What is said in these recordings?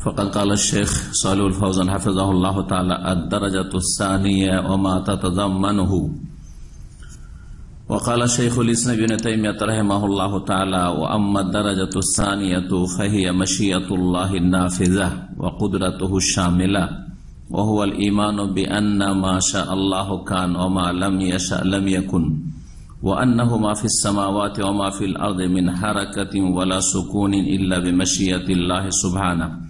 فقد قال الشيخ صالح الفوزان حفظه الله تعالى الدرجة الثانية وما تتضمنه وقال شيخ الإسلام بن تيمية رحمه الله تعالى وأما الدرجة الثانية فهي مشيئة الله النافذة وقدرته الشاملة وهو الإيمان بأن ما شاء الله كان وما لم يشاء لم يكن وأنه ما في السماوات وما في الأرض من حركة ولا سكون إلا بمشيئة الله سبحانه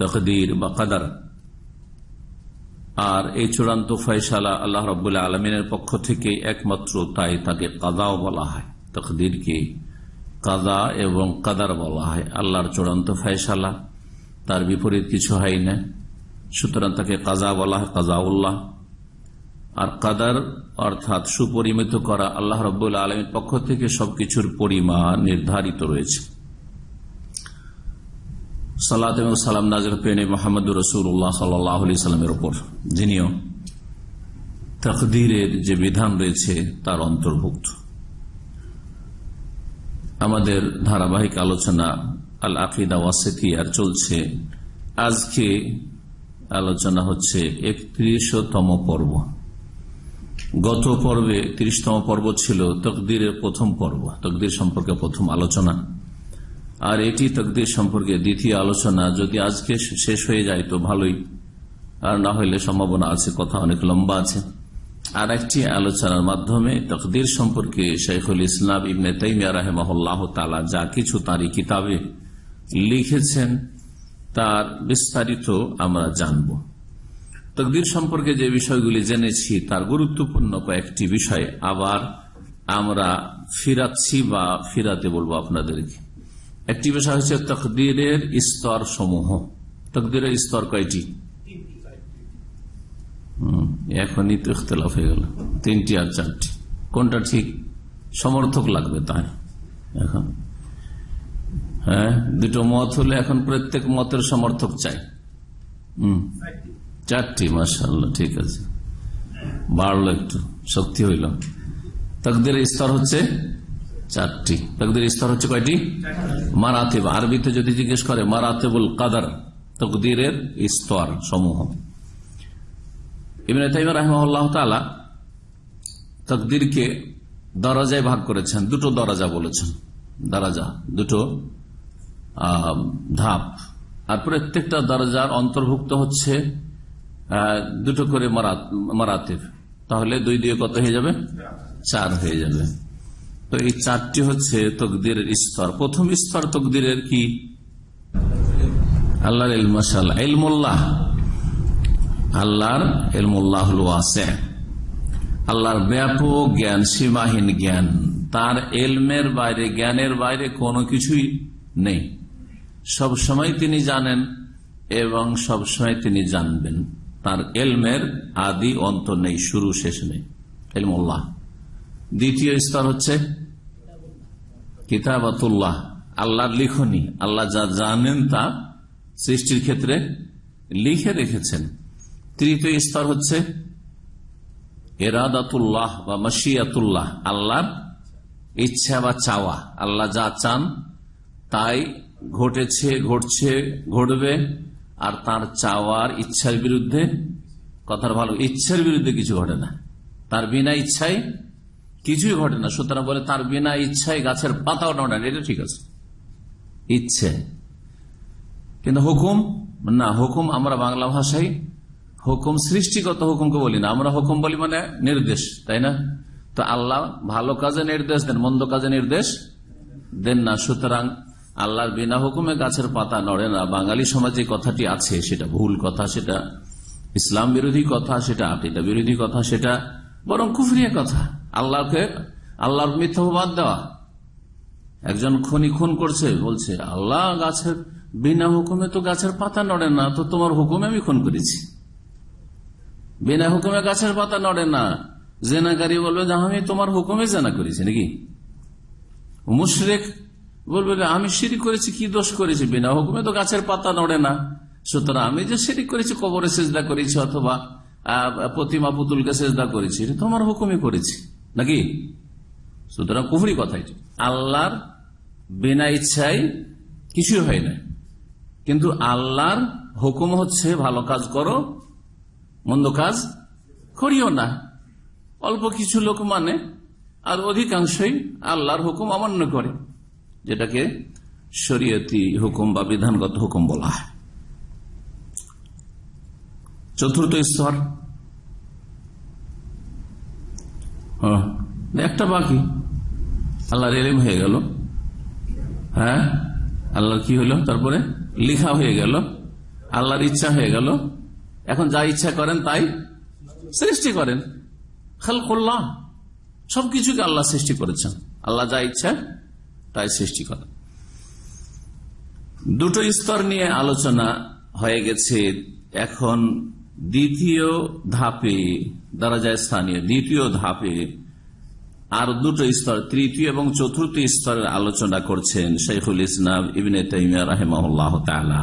তকদির বা কাদার আর এই চূড়ান্ত ফয়সালা আল্লাহ রবুল্লা আলমিনের পক্ষ থেকে একমাত্র তাই তাকে কাদাও বলা হয় তখদিরকে কাদা এবং কাদার বলা হয় আল্লাহর চূড়ান্ত ফয়সালা তার বিপরীত কিছু হয় না সুতরাং তাকে কাজা বলা হয় কাজাউল্লাহ আর কাদার অর্থাৎ সুপরিমিত করা আল্লাহ রব আলমীর পক্ষ থেকে সবকিছুর পরিমাণ নির্ধারিত রয়েছে সালাত এবং সালাম নাজর পেনে মোহাম্মদ রসুল্লাহ সাল্লি সাল্লামের ওপর যিনিও তকদিরের যে বিধান রয়েছে তার অন্তর্ভুক্ত আমাদের ধারাবাহিক আলোচনা আল আকিদা আর চলছে আজকে আলোচনা হচ্ছে একত্রিশতম পর্ব গত পর্বে ৩০তম পর্ব ছিল তকদিরের প্রথম পর্ব তকদির সম্পর্কে প্রথম আলোচনা আর এটি তকদির সম্পর্কে দ্বিতীয় আলোচনা যদি আজকে শেষ হয়ে যায় তো ভালোই আর না হইলে সম্ভাবনা আছে কথা অনেক লম্বা আছে আর একটি আলোচনার মাধ্যমে তকদির সম্পর্কে শেখুল ইসলাম ইবনে তাইমিয়া রাহেমহল্লাহ তালা যা কিছু তারই কিতাবে লিখেছেন তার বিস্তারিত আমরা জানব তকদির সম্পর্কে যে বিষয়গুলি জেনেছি তার গুরুত্বপূর্ণ কয়েকটি বিষয় আবার আমরা ফিরাচ্ছি বা ফিরাতে বলবো আপনাদেরকে একটি বিষয় হচ্ছে তকদিরের স্তর সমূহ তকদিরের স্তর কয়টি এখনই তো ইতলাফ হয়ে গেল তিনটি আর চারটি কোনটা ঠিক সমর্থক লাগবে তাই এখন হ্যাঁ দুটো মত হলে এখন প্রত্যেক মতের সমর্থক চাই হম চারটি মাসাল্লাহ ঠিক আছে বাড়লো একটু শক্তি হইল তকদের স্তর হচ্ছে চারটি তকদির স্তর হচ্ছে কয়টি মারাতেব আরবিতে যদি জিজ্ঞেস করে মারাতেবুল কাদার তকদিরের স্তর সমূহ ইমরান তাইম রহমাল্লাহ তালা তকদিরকে দরাজায় ভাগ করেছেন দুটো দরাজা বলেছেন দরাজা দুটো ধাপ আর প্রত্যেকটা দরজার অন্তর্ভুক্ত হচ্ছে দুটো করে মারাতেব তাহলে দুই দিয়ে কত হয়ে যাবে চার হয়ে যাবে তো এই চারটি হচ্ছে তকদির স্তর প্রথম স্তর তকদিরের কি আল্লাহর ইলমাশাল ইলমুল্লাহ আল্লাহর ইলমুল্লাহ আছে আল্লাহর ব্যাপক জ্ঞান সীমাহীন জ্ঞান তার এলমের বাইরে জ্ঞানের বাইরে কোনো কিছুই নেই সব সময় তিনি জানেন এবং সব সময় তিনি জানবেন তার এলমের আদি অন্ত নেই শুরু শেষ নেই এলমুল্লাহ দ্বিতীয় স্তর হচ্ছে কিতাবাতুল্লাহ আল্লাহর লিখনি আল্লাহ যা জানেন তা সৃষ্টির ক্ষেত্রে লিখে রেখেছেন তৃতীয় স্তর হচ্ছে এরাদাতুল্লাহ বা মশিয়াতুল্লাহ আল্লাহর ইচ্ছা বা চাওয়া আল্লাহ যা চান তাই ঘটেছে ঘটছে ঘটবে আর তার চাওয়ার ইচ্ছার বিরুদ্ধে কথার ভালো ইচ্ছার বিরুদ্ধে কিছু ঘটে না তার বিনা ইচ্ছায় কিছুই ঘটে না সুতরাং বলে তার বিনা ইচ্ছায় গাছের পাতাও না এটা ঠিক আছে ইচ্ছে কিন্তু হুকুম না হুকুম আমরা বাংলা ভাষায় হুকুম সৃষ্টিগত হুকুমকে বলি না আমরা হুকুম বলি মানে নির্দেশ তাই না তো আল্লাহ ভালো কাজে নির্দেশ দেন মন্দ কাজে নির্দেশ দেন না সুতরাং আল্লাহর বিনা হুকুমে গাছের পাতা নড়ে না বাঙালি সমাজে কথাটি আছে সেটা ভুল কথা সেটা ইসলাম বিরোধী কথা সেটা আকিদা বিরোধী কথা সেটা বরং কুফরিয়া কথা আল্লাহকে আল্লাহর মিথ্যাবাদ দেওয়া একজন খনি খুন করছে বলছে আল্লাহ গাছের বিনা হুকুমে তো গাছের পাতা নড়ে না তো তোমার হুকুমে আমি খুন করেছি বিনা হুকুমে গাছের পাতা নড়ে না জেনাকারী বলবে যে আমি তোমার হুকুমে জেনা করেছি নাকি মুশরেক বলবে আমি সিঁড়ি করেছি কি দোষ করেছি বিনা হুকুমে তো গাছের পাতা নড়ে না সুতরাং আমি যে সিঁড়ি করেছি কবরে সেজদা করেছি অথবা প্রতিমা পুতুলকে সেজদা করেছি তোমার হুকুমে করেছি নাকি সুতরাং কুফরি কথা আল্লাহর বিনা ইচ্ছাই কিছুই হয় না কিন্তু আল্লাহর হুকুম হচ্ছে ভালো কাজ করো মন্দ কাজ করিও না অল্প কিছু লোক মানে আর অধিকাংশই আল্লাহর হুকুম অমান্য করে যেটাকে শরীয়তি হুকুম বা বিধানগত হুকুম বলা হয় চতুর্থ স্তর হ্যাঁ। একটা বাকি আল্লাহর এলেম হয়ে গেল হ্যাঁ আল্লাহর কি হলো তারপরে লিখা হয়ে গেল আল্লাহর ইচ্ছা হয়ে গেল এখন যা ইচ্ছা করেন তাই সৃষ্টি করেন খাল করলাম সবকিছুকে আল্লাহ সৃষ্টি করেছেন আল্লাহ যা ইচ্ছা তাই সৃষ্টি করেন দুটো স্তর নিয়ে আলোচনা হয়ে গেছে এখন দ্বিতীয় ধাপে দ্বারা যায় স্থানীয় দ্বিতীয় ধাপে আর দুটো স্তর তৃতীয় এবং চতুর্থ স্তরের আলোচনা করছেন শেখুল ইসলাম ইবিনে তাইমিয়া রাহেমাহুল্লাহ তালা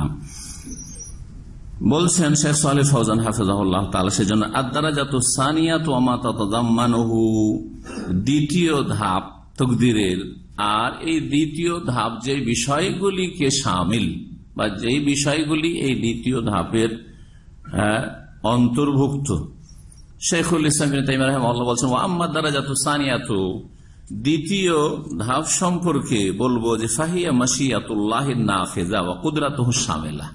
বলছেন শেখ সালে ফৌজান হাফিজাহুল্লাহ তালা সেজন্য আদারা জাত সানিয়া তো আমাতাহু দ্বিতীয় ধাপ তকদিরের আর এই দ্বিতীয় ধাপ যে বিষয়গুলিকে সামিল বা যেই বিষয়গুলি এই দ্বিতীয় ধাপের অন্তর্ভুক্ত শেখুল ইসলাম আল্লাহ বলছেন আম্মার দ্বারা যাত সানিয়াত দ্বিতীয় ধাপ সম্পর্কে বলবো যে ফাহিয়া মাসিয়াতুল্লাহ ফেজা বা কুদরাত সামেলা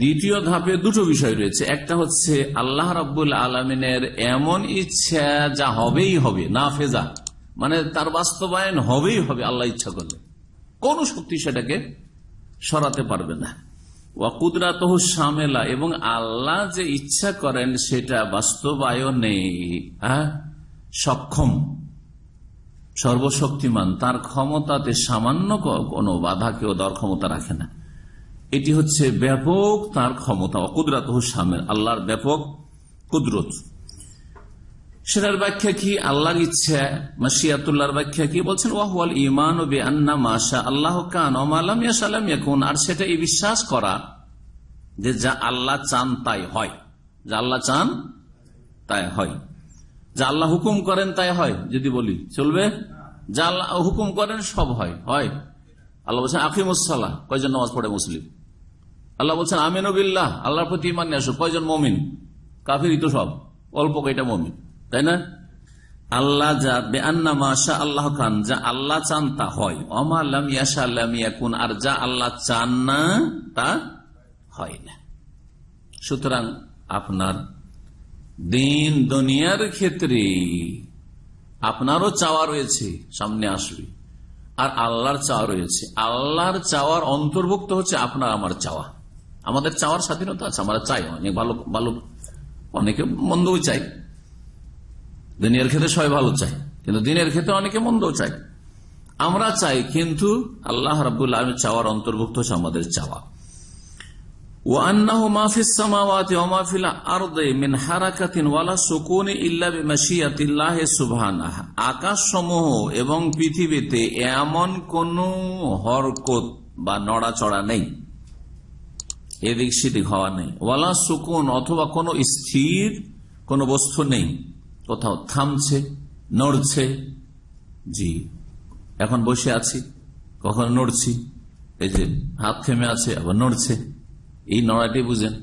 দ্বিতীয় ধাপে দুটো বিষয় রয়েছে একটা হচ্ছে আল্লাহ রাবুল আলমিনের এমন ইচ্ছা যা হবেই হবে না ফেজা মানে তার বাস্তবায়ন হবেই হবে আল্লাহ ইচ্ছা করলে কোন শক্তি সেটাকে সরাতে পারবে না ওয়াকুদরাতহ সামেলা এবং আল্লাহ যে ইচ্ছা করেন সেটা বাস্তবায়নে হ্যাঁ? সক্ষম সর্বশক্তিমান তার ক্ষমতাতে সামান্য কোনো বাধা কেউ দেওয়ার ক্ষমতা রাখে না এটি হচ্ছে ব্যাপক তার ক্ষমতা অকুদরাত সামেল আল্লাহর ব্যাপক কুদরত সেটার ব্যাখ্যা কি আল্লাহর ইচ্ছা মাসিয়াতুল্লাহর ব্যাখ্যা কি বলছেন ওয়াহওয়াল ইমান ও বে আন্না মাশা আল্লাহ কান ওমালাম ইয়াসালাম ইয়াকুন আর সেটা এই বিশ্বাস করা যে যা আল্লাহ চান তাই হয় যা আল্লাহ চান তাই হয় যা আল্লাহ হুকুম করেন তাই হয় যদি বলি চলবে যা আল্লাহ হুকুম করেন সব হয় হয় আল্লাহ বলছেন আকিমুসাল্লাহ কয়জন নামাজ পড়ে মুসলিম আল্লাহ বলছেন আমিনবিল্লাহ আল্লাহর প্রতি ইমান নিয়ে আসো কয়জন মমিন কাফির তো সব অল্প কয়টা মমিন তাই না আল্লাহ যা বেআনা মাশা আল্লাহ খান যা আল্লাহ চান তা হয় অমা আল্লাহ ইয়াশা আল্লাহ ইয়াকুন আর যা আল্লাহ চান না তা হয় না সুতরাং আপনার দিন দুনিয়ার ক্ষেত্রে আপনারও চাওয়া রয়েছে সামনে আসবে আর আল্লাহর চাওয়া রয়েছে আল্লাহর চাওয়ার অন্তর্ভুক্ত হচ্ছে আপনার আমার চাওয়া আমাদের চাওয়ার স্বাধীনতা আছে আমরা চাই অনেক ভালো ভালো অনেকে মন্দও চাই দিনের ক্ষেত্রে সবাই ভালো চাই কিন্তু দিনের ক্ষেত্রে অনেকে মন্দ চাই আমরা চাই কিন্তু আল্লাহ রাবুল আলম চাওয়ার অন্তর্ভুক্ত হচ্ছে আমাদের চাওয়া আকাশ সমূহ এবং পৃথিবীতে এমন কোন হরকত বা নড়াচড়া নেই এদিক সেদিক হওয়া নেই ওয়ালা শকুন অথবা কোন স্থির কোন বস্তু নেই কোথাও থামছে নড়ছে জি এখন বসে আছি কখন নড়ছি এই যে হাত থেমে আছে আবার নড়ছে এই নড়াটি বুঝেন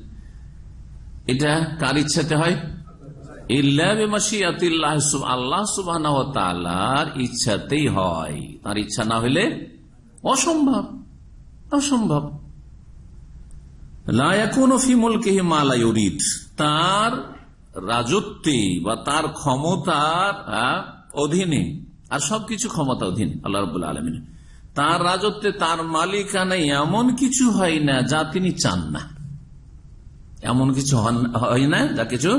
এটা কার ইচ্ছাতে হয় ইচ্ছাতেই হয় তার ইচ্ছা না হলে অসম্ভব অসম্ভব তার রাজত্বে বা তার ক্ষমতার হ্যাঁ, অধীনে আর সবকিছু ক্ষমতা অধীন আল্লাহ রব আলমিন তার রাজত্বে তার মালিকানায় এমন কিছু হয় না যা তিনি চান না এমন কিছু হয় না যা কিছু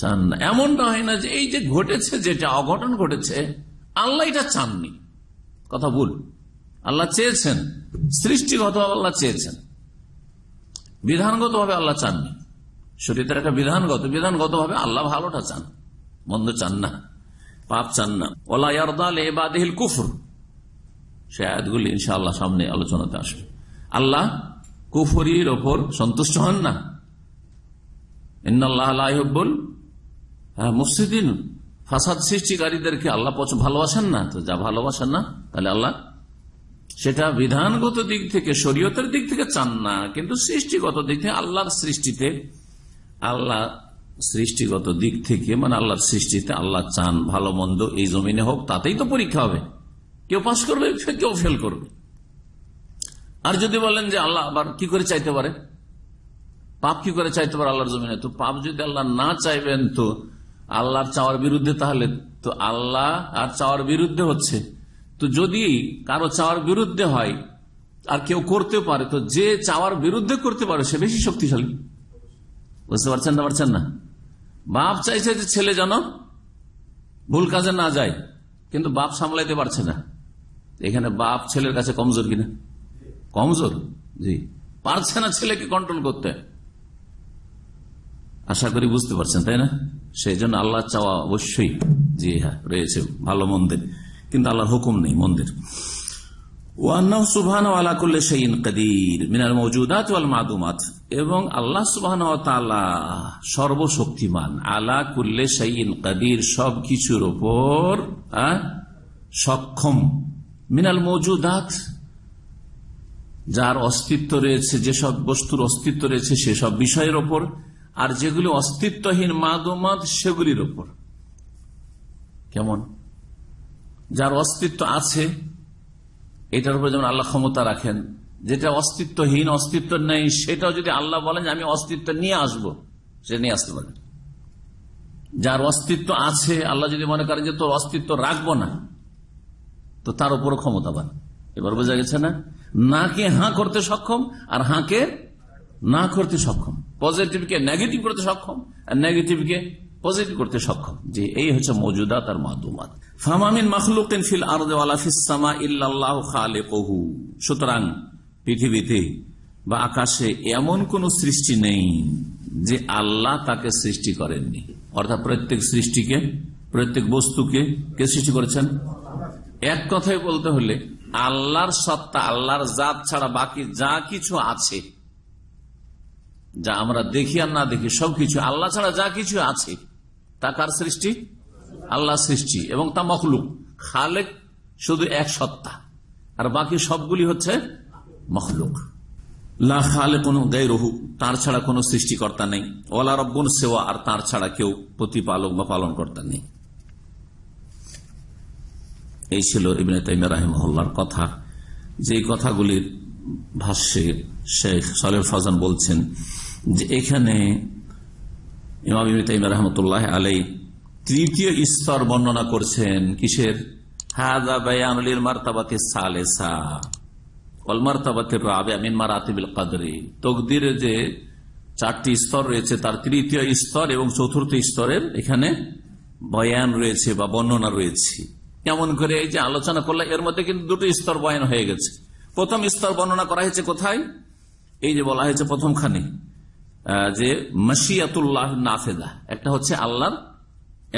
চান না এমনটা হয় না যে এই যে ঘটেছে যেটা অঘটন ঘটেছে আল্লাহ এটা চাননি কথা ভুল আল্লাহ চেয়েছেন সৃষ্টিগত আল্লাহ চেয়েছেন বিধানগত ভাবে আল্লাহ চাননি শরীরের একটা বিধানগত বিধানগত ভাবে আল্লাহ ভালোটা চান মন্দ চান না পাপ চান না ওলা ইয়ারদাল এবাদিল কুফর সে আয়াতগুলি ইনশাআল্লাহ সামনে আলোচনাতে আসবে আল্লাহ কুফরির ওপর সন্তুষ্ট হন না ইন্নআল্লাহবুল হ্যাঁ মুফসিদিন ফাসাদ সৃষ্টিকারীদেরকে আল্লাহ ভালোবাসেন না তো যা ভালোবাসেন না তাহলে আল্লাহ সেটা বিধানগত দিক থেকে শরীয়তের দিক থেকে চান না কিন্তু সৃষ্টিগত দিক থেকে আল্লাহর সৃষ্টিতে আল্লাহ সৃষ্টিগত দিক থেকে মানে আল্লাহর সৃষ্টিতে আল্লাহ চান ভালো মন্দ এই জমিনে হোক তাতেই তো পরীক্ষা হবে কেউ পাশ করবে কেউ ফেল করবে আর যদি বলেন যে আল্লাহ আবার কি করে চাইতে পারে পাপ কি করে চাইতে পারে আল্লাহর জমিনে তো পাপ যদি আল্লাহ না চাইবেন তো আল্লাহর চাওয়ার বিরুদ্ধে তাহলে তো আল্লাহ আর চাওয়ার বিরুদ্ধে হচ্ছে তো যদি কারো চাওয়ার বিরুদ্ধে হয় আর কেউ করতে পারে তো যে চাওয়ার বিরুদ্ধে করতে পারে সে বেশি শক্তিশালী বুঝতে পারছেন না পারছেন না বাপ চাইছে যে ছেলে যেন ভুল কাজে না যায় কিন্তু বাপ সামলাইতে পারছে না এখানে বাপ ছেলের কাছে কমজোর কিনা কমজোর জি পারছে না ছেলেকে কন্ট্রোল করতে আশা করি বুঝতে পারছেন তাই না সেই জন্য আল্লাহ চাওয়া অবশ্যই জি হ্যাঁ রয়েছে ভালো মন্দির কিন্তু আল্লাহর হুকুম নেই মন্দির ওয়ান্নাহ সুবহান আলাকুল্লা শাইন কদির মিনাল মৌজুদাত ওয়াল মাদুমাত এবং আল্লাহ সুবহান সর্বশক্তিমান আলা কুল্লে শাইন সব কিছুর ওপর সক্ষম মিনাল মজুদাত যার অস্তিত্ব রয়েছে যেসব বস্তুর অস্তিত্ব রয়েছে সেসব বিষয়ের ওপর আর যেগুলি অস্তিত্বহীন মাদুমাত সেগুলির ওপর কেমন যার অস্তিত্ব আছে এটার উপরে যেমন আল্লাহ ক্ষমতা রাখেন যেটা অস্তিত্বহীন অস্তিত্ব নেই সেটাও যদি আল্লাহ বলেন আমি অস্তিত্ব নিয়ে আসব সে নিয়ে আসতে পারে যার অস্তিত্ব আছে আল্লাহ যদি মনে করেন যে তোর অস্তিত্ব রাখবো না তো তার উপর ক্ষমতা পান এবার বোঝা গেছে না না কে হাঁ করতে সক্ষম আর হাঁকে না করতে সক্ষম পজিটিভকে নেগেটিভ করতে সক্ষম আর নেগেটিভকে পজিটিভ করতে সক্ষম যে এই হচ্ছে মজুদা আর মাদুমাত ফামামিন মাখলুকেন ফিল আরদামা ইল্লাহ সুতরাং পৃথিবীতে বা আকাশে এমন কোন সৃষ্টি নেই যে আল্লাহ তাকে সৃষ্টি করেননি অর্থাৎ প্রত্যেক সৃষ্টিকে প্রত্যেক বস্তুকে কে সৃষ্টি করেছেন এক কথায় বলতে হলে আল্লাহর সত্তা আল্লাহর জাত ছাড়া বাকি যা কিছু আছে যা আমরা দেখি আর না দেখি সবকিছু আল্লাহ ছাড়া যা কিছু আছে তা কার সৃষ্টি আল্লাহ সৃষ্টি এবং তা মখলুক খালেক শুধু এক সত্তা আর বাকি সবগুলি হচ্ছে মখলুক লা খালে কোনো রহু ছাড়া কোনো সৃষ্টিকর্তা নেই ওলা আর ছাড়া কেউ প্রতিপালক বা নেই এই ছিল কথা কথাগুলির ভাষ্যে শেখ সালের ফজান বলছেন যে এখানে ইমাম ইমিতাইম রহমতুল্লাহ আলাই তৃতীয় স্তর বর্ণনা করছেন কিসের হাদা বায়ানুলির মার্তাবাতে সালেসা অলমার্তাবাতে রাবে আমিন মারাতিবিল কাদরি তকদিরের যে চারটি স্তর রয়েছে তার তৃতীয় স্তর এবং চতুর্থ স্তরের এখানে বয়ান রয়েছে বা বর্ণনা রয়েছে কেমন করে এই যে আলোচনা করলে এর মধ্যে কিন্তু দুটো স্তর বয়ান হয়ে গেছে প্রথম স্তর বর্ণনা করা হয়েছে কোথায় এই যে বলা হয়েছে প্রথমখানে যে মসিয়াতুল্লাহ নাফেদা একটা হচ্ছে আল্লাহর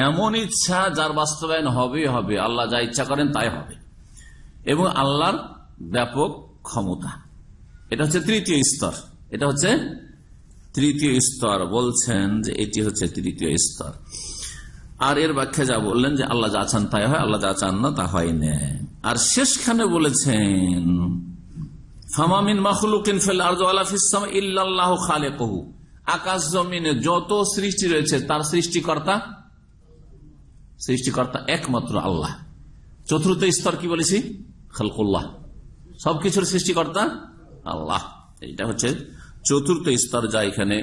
এমন ইচ্ছা যার বাস্তবায়ন হবে হবে আল্লাহ যা ইচ্ছা করেন তাই হবে এবং আল্লাহর ব্যাপক ক্ষমতা এটা হচ্ছে তৃতীয় স্তর এটা হচ্ছে তৃতীয় স্তর বলছেন যে এটি হচ্ছে তৃতীয় স্তর আর এর ব্যাখ্যা যা বললেন যে আল্লাহ যা চান তাই হয় আল্লাহ যা চান না তা হয় না আর শেষখানে বলেছেন ফামামিন মাহলুকিন ফেল আর্দ আলাফিস খালে কহু আকাশ জমিনে যত সৃষ্টি রয়েছে তার সৃষ্টিকর্তা সৃষ্টিকর্তা একমাত্র আল্লাহ চতুর্থ স্তর কি বলেছি খালকুল্লাহ সবকিছুর সৃষ্টিকর্তা আল্লাহ এটা হচ্ছে চতুর্থ স্তর যা এখানে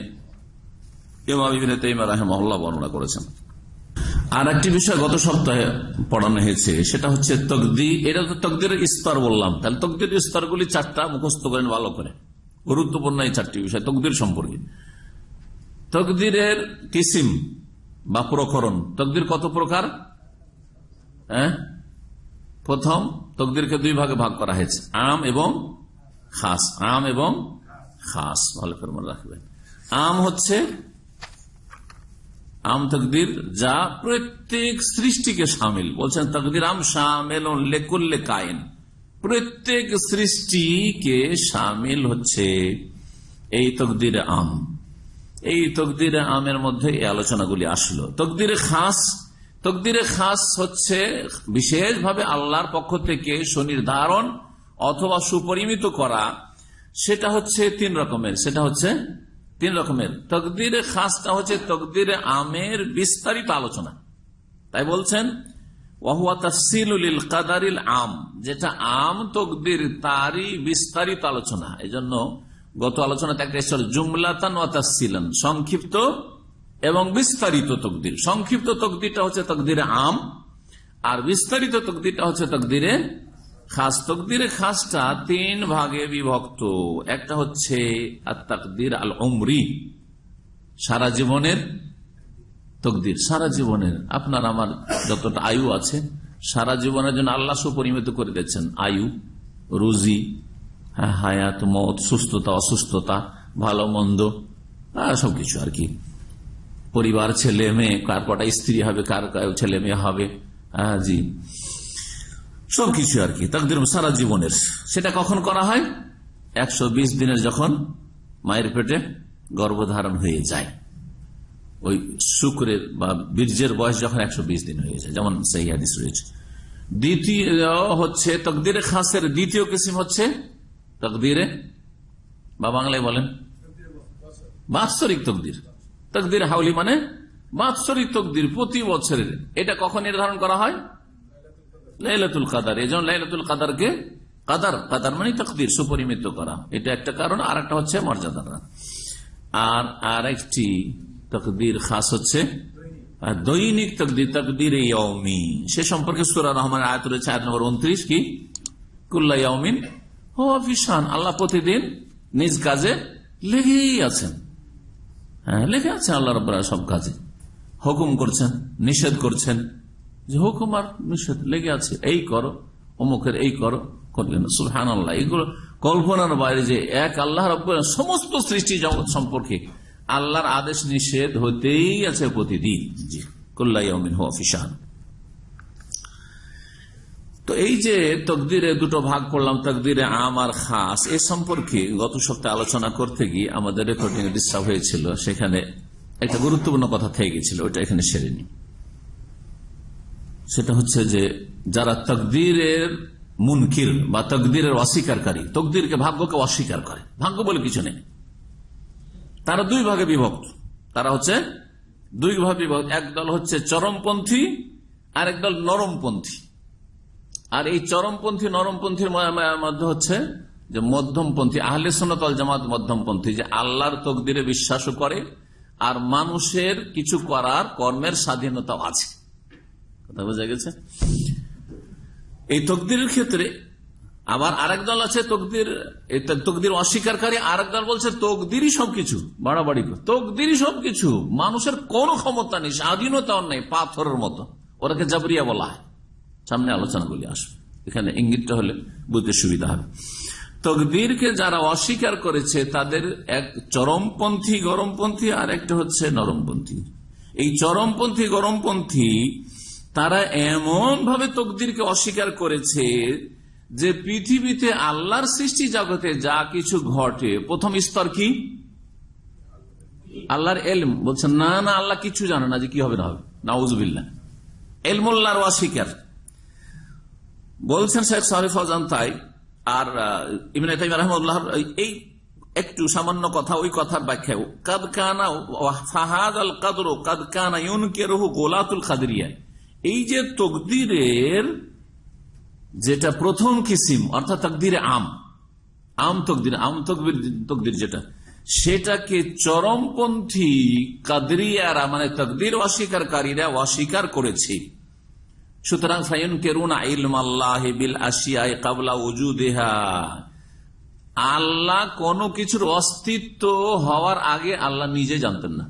বর্ণনা করেছেন আর একটি বিষয় গত সপ্তাহে পড়ানো হয়েছে সেটা হচ্ছে তকদি এটা তো তকদির স্তর বললাম তাহলে তকদির স্তর গুলি চারটা মুখস্থ করেন ভালো করে গুরুত্বপূর্ণ এই চারটি বিষয় তকদির সম্পর্কে তকদিরের কিসিম বা প্রকরণ তকদির কত প্রকার হ্যাঁ? প্রথম তকদিরকে দুই ভাগে ভাগ করা হয়েছে আম এবং খাস আম এবং খাস ভালো করে মনে রাখবেন আম হচ্ছে আম তকদির যা প্রত্যেক সৃষ্টিকে সামিল বলছেন তকদির আম সামিল লেকুল্লে কায়েন প্রত্যেক সৃষ্টিকে সামিল হচ্ছে এই তকদির আম এই তকদিরে আমের মধ্যে এই আলোচনাগুলি আসলো তকদিরে খাস তকদিরে খাস হচ্ছে বিশেষভাবে আল্লাহর পক্ষ থেকে সুনির্ধারণ অথবা সুপরিমিত করা সেটা হচ্ছে তিন রকমের সেটা হচ্ছে তিন রকমের তকদিরে খাসটা হচ্ছে তকদিরে আমের বিস্তারিত আলোচনা তাই বলছেন কাদারিল আম যেটা আম তকদির তারই বিস্তারিত আলোচনা এই জন্য গত আলোচনা তাকে জুমলাতান ও তাসিলান সংক্ষিপ্ত এবং বিস্তারিত তকদির সংক্ষিপ্ত তকদিরটা হচ্ছে তকদিরে আম আর বিস্তারিত তকদিরটা হচ্ছে তকদিরে খাস তকদিরে খাসটা তিন ভাগে বিভক্ত একটা হচ্ছে তকদির আল অমরি সারা জীবনের তকদির সারা জীবনের আপনার আমার যতটা আয়ু আছে সারা জীবনের জন্য আল্লাহ সুপরিমিত করে দিয়েছেন আয়ু রুজি হ্যাঁ, হায়াত মত সুস্থতা অসুস্থতা ভালো মন্দ সবকিছু আর কি পরিবার ছেলে মেয়ে কার কটা স্ত্রী হবে কার ছেলে মেয়ে হবে হ্যাঁ জি সবকিছু আর কি তাকদির সারা জীবনের সেটা কখন করা হয় একশো দিনের যখন মায়ের পেটে গর্ভধারণ হয়ে যায় ওই শুক্রের বা বীর্যের বয়স যখন একশো দিন হয়ে যায় যেমন সেই হাদিস রয়েছে দ্বিতীয় হচ্ছে তকদির খাসের দ্বিতীয় কিসিম হচ্ছে তকদিরে বা বাংলায় বলেন বাৎসরিক তকদির তকদির হাউলি মানে বাৎসরিক তকদির প্রতি বছরের এটা কখন নির্ধারণ করা হয় লাইলাতুল কাদার এই জন্য লাইলাতুল কাদারকে কাদার কাদার মানে তকদির সুপরিমিত করা এটা একটা কারণ আর একটা হচ্ছে মর্যাদার আর আর একটি তকদির খাস হচ্ছে দৈনিক তকদির তকদির সে সম্পর্কে সুরা রহমান আয়াত রয়েছে আয়াত নম্বর উনত্রিশ কি কুল্লা ইয়মিন অফিসান আল্লাহ প্রতিদিন নিজ কাজে লেগেই আছেন হ্যাঁ লেগে আছেন আল্লাহ রব সব কাজে হুকুম করছেন নিষেধ করছেন যে হুকুম আর নিষেধ লেগে আছে এই করো অমুকের এই করো করলেন সুলহান আল্লাহ এইগুলো কল্পনার বাইরে যে এক আল্লাহ রব সমস্ত সৃষ্টি জগৎ সম্পর্কে আল্লাহর আদেশ নিষেধ হতেই আছে প্রতিদিন জি কল্লাইমিন হু অফিসান তো এই যে তকদিরে দুটো ভাগ করলাম তকদিরে আম আর খাস এ সম্পর্কে গত সপ্তাহে আলোচনা করতে গিয়ে আমাদের রেকর্ডিং ডিস্টার্ব হয়েছিল সেখানে একটা গুরুত্বপূর্ণ কথা থেকে গেছিল ওটা এখানে সেরে নি সেটা হচ্ছে যে যারা তকদিরের মুনকির বা তকদিরের অস্বীকারী তকদিরকে ভাগ্যকে অস্বীকার করে ভাগ্য বলে কিছু নেই তারা দুই ভাগে বিভক্ত তারা হচ্ছে দুই ভাগ বিভক্ত একদল হচ্ছে চরমপন্থী আর দল নরমপন্থী আর এই চরমপন্থী নরমপন্থীর মধ্যে হচ্ছে যে মধ্যমপন্থী আহলে সোনাতল জামাত মধ্যমপন্থী যে আল্লাহর তকদিরে বিশ্বাসও করে আর মানুষের কিছু করার কর্মের স্বাধীনতাও আছে কথা বোঝা গেছে এই তকদির ক্ষেত্রে আবার আরেক দল আছে তকদির তকদির অস্বীকারী আরেক দল বলছে তকদিরই সবকিছু বাড়াবাড়ি তকদিরই সবকিছু মানুষের কোনো ক্ষমতা নেই স্বাধীনতাও নেই পাথরের মতো ওরাকে জাবরিয়া বলা হয় সামনে আলোচনাগুলি আসবে এখানে ইঙ্গিতটা হলে বুঝতে সুবিধা হবে কে যারা অস্বীকার করেছে তাদের এক চরমপন্থী গরমপন্থী আর একটা হচ্ছে নরমপন্থী এই চরমপন্থী গরমপন্থী তারা এমন ভাবে তকদিরকে অস্বীকার করেছে যে পৃথিবীতে আল্লাহর সৃষ্টি জগতে যা কিছু ঘটে প্রথম স্তর কি আল্লাহর এলম বলছেন না না আল্লাহ কিছু জানে না যে কি হবে না হবে নাউজবিল্লা এলমুল্লাহ অস্বীকার বলছেন শেখ সাহেব ফজান তাই আর ইমিন এই একটু সামান্য কথা ওই কথার ব্যাখ্যা কাদ কানা ফাহাদ আল কাদর কাদ কানা ইউনকে রহু গোলাতুল খাদরিয়া এই যে তকদিরের যেটা প্রথম কিসিম অর্থাৎ তকদিরে আম আম তকদির আম তকবির তকদির যেটা সেটাকে চরমপন্থী কাদরিয়ারা মানে তকদির অস্বীকারীরা অস্বীকার করেছে সুতরাং আল্লাহ কোন কিছুর অস্তিত্ব হওয়ার আগে আল্লাহ নিজে জানতেন না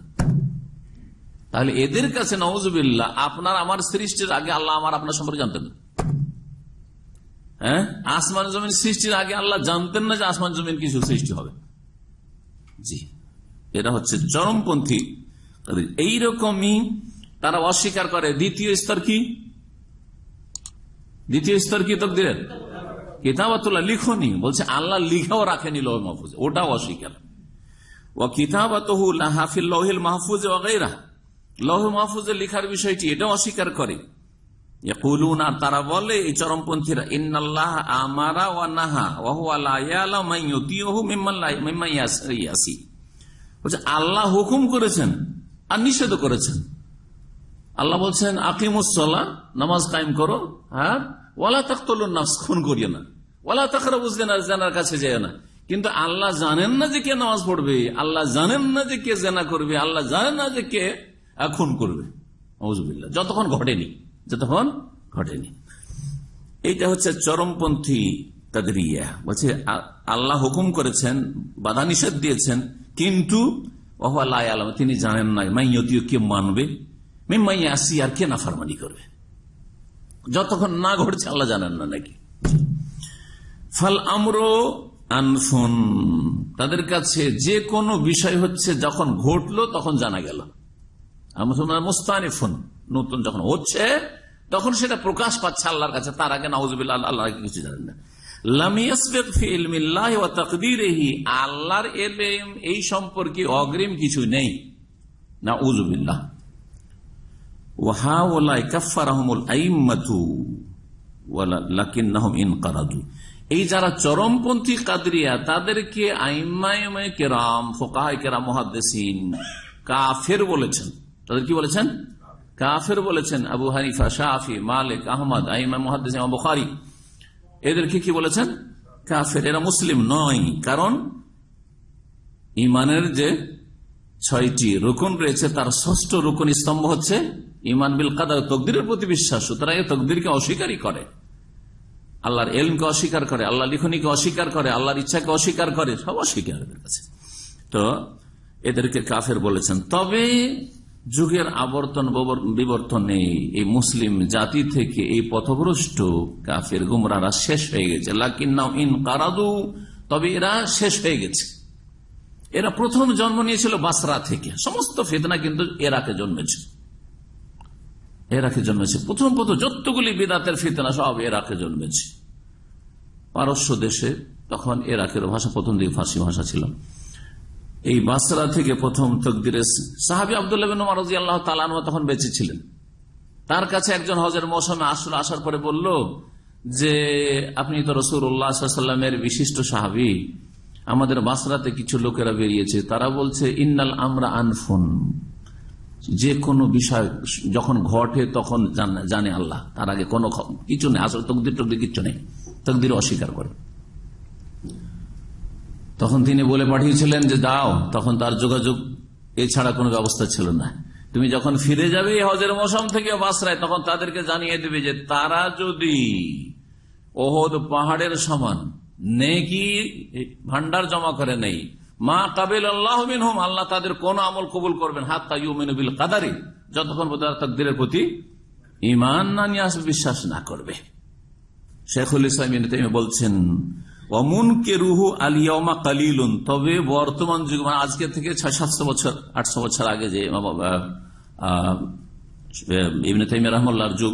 তাহলে এদের কাছে নওয়াজবিল্লা আপনার আমার সৃষ্টির আগে আল্লাহ আমার আপনার সম্পর্কে জানতেন না হ্যাঁ আসমান জমিন সৃষ্টির আগে আল্লাহ জানতেন না যে আসমান জমিন কিছু সৃষ্টি হবে জি এরা হচ্ছে চরমপন্থী এইরকমই তারা অস্বীকার করে দ্বিতীয় স্তর কি দ্বিতীয় স্তর কি তকদিরের কিতাবাতুল্লাহ লিখনি বলছে আল্লাহ লিখাও রাখেনি লহ মাহফুজ ওটাও অস্বীকার ও কিতাব লাহাফিল লহিল মাহফুজ ওগেরা লহ মাহফুজে লিখার বিষয়টি এটাও অস্বীকার করে তারা বলে এই চরমপন্থীরা ইন্নাল্লাহ ওয়া নাহা আল্লাহ হুকুম করেছেন আর নিষেধ করেছেন আল্লাহ বলছেন আকিমুসলা নামাজ কায়ম করো আর ওয়ালা তাকতল নাফস খুন করিও না ওয়ালা তাকরা বুঝলে না জানার কাছে যেও না কিন্তু আল্লাহ জানেন না যে কে নামাজ পড়বে আল্লাহ জানেন না যে কে জেনা করবে আল্লাহ জানেন না যে কে খুন করবে যতক্ষণ ঘটেনি যতক্ষণ ঘটেনি এইটা হচ্ছে চরমপন্থী তাদের ইয়া বলছে আল্লাহ হুকুম করেছেন বাধা নিষেধ দিয়েছেন কিন্তু ওহ তিনি জানেন না মাইয়তীয় কে মানবে মেম্মাই আসি আর কে না ফার্মানি করবে যতক্ষণ না ঘটছে আল্লাহ জানেন না নাকি ফাল আমরো আনফুন তাদের কাছে যে কোনো বিষয় হচ্ছে যখন ঘটলো তখন জানা গেল মুস্তানি মুস্তানিফুন নতুন যখন হচ্ছে তখন সেটা প্রকাশ পাচ্ছে আল্লাহর কাছে তার আগে নাউজবিল্লা আল্লাহ কিছু জানেন না আল্লাহর এই সম্পর্কে অগ্রিম কিছু নেই না উজুবিল্লাহ ওহা ওলাই কাফারাহমুল আইমাতু লাকিন্নাহম এই যারা চরমপন্থী কাদরিয়া তাদেরকে আইমায় কেরাম ফোকাহায় কেরাম মহাদ্দেসিন কাফের বলেছেন তাদের কি বলেছেন কাফের বলেছেন আবু হানিফা শাহি মালিক আহমদ আইমা এদেরকে কি বলেছেন কাফের এরা মুসলিম নয় কারণ ইমানের যে ছয়টি রোকন রয়েছে তার ষষ্ঠ রোকন স্তম্ভ হচ্ছে ইমান বিল কাদার তকদিরের প্রতি বিশ্বাস সুতরাং এই তকদিরকে অস্বীকারই করে আল্লাহর এলমকে অস্বীকার করে আল্লাহ লিখনিকে অস্বীকার করে আল্লাহর ইচ্ছাকে অস্বীকার করে সব অস্বীকার তো এদেরকে কাফের বলেছেন তবে যুগের আবর্তন বিবর্তনে এই মুসলিম জাতি থেকে এই পথভ্রষ্ট কাফের গুমরারা শেষ হয়ে গেছে লাকিন তবে এরা শেষ হয়ে গেছে এরা প্রথম জন্ম নিয়েছিল বাসরা থেকে সমস্ত ফেদনা কিন্তু এরাকে জন্মেছে এরাকে জন্মেছে প্রথম প্রথম যতগুলি বেদাতের ফেতনা সব এরাকে জন্মেছে পারস্য দেশে তখন এরাকের ভাষা প্রথম দিকে ফার্সি ভাষা ছিল এই বাসরা থেকে প্রথম তকদিরে সাহাবি আবদুল্লাহ আল্লাহ তালানুয়া তখন বেঁচে ছিলেন তার কাছে একজন হজের মৌসুমে আসল আসার পরে বলল যে আপনি তো রসুল উল্লাহ সাল্লামের বিশিষ্ট সাহাবি আমাদের বাসরাতে কিছু লোকেরা বেরিয়েছে তারা বলছে ইন্নাল আমরা আনফুন যে কোনো বিষয় যখন ঘটে তখন জানে আল্লাহ তার আগে কোনো কিছু নেই আসলে তকদির টকদির কিচ্ছু নেই তকদির অস্বীকার করে তখন তিনি বলে পাঠিয়েছিলেন যে দাও তখন তার যোগাযোগ এছাড়া কোনো ব্যবস্থা ছিল না তুমি যখন ফিরে যাবে হজের মৌসুম থেকে বাসরায় তখন তাদেরকে জানিয়ে দেবে যে তারা যদি ওহদ পাহাড়ের সমান নেকি ভান্ডার জমা করে নেই মা কাবিল আল্লাহ হোম আল্লাহ তাদের কোন আমল কবুল করবেন হাত তাইমিনবিল কাদারি যতক্ষণ তকদিরের প্রতি ইমান না নিয়ে আসবে বিশ্বাস না করবে শেখুল ইসলাম বলছেন অমুনকে রুহু আলিয়মা কালিলুন তবে বর্তমান যুগ মানে আজকে থেকে ছয় সাতশো বছর আটশো বছর আগে যে ইবনে তাইম রহমাল্লার যুগ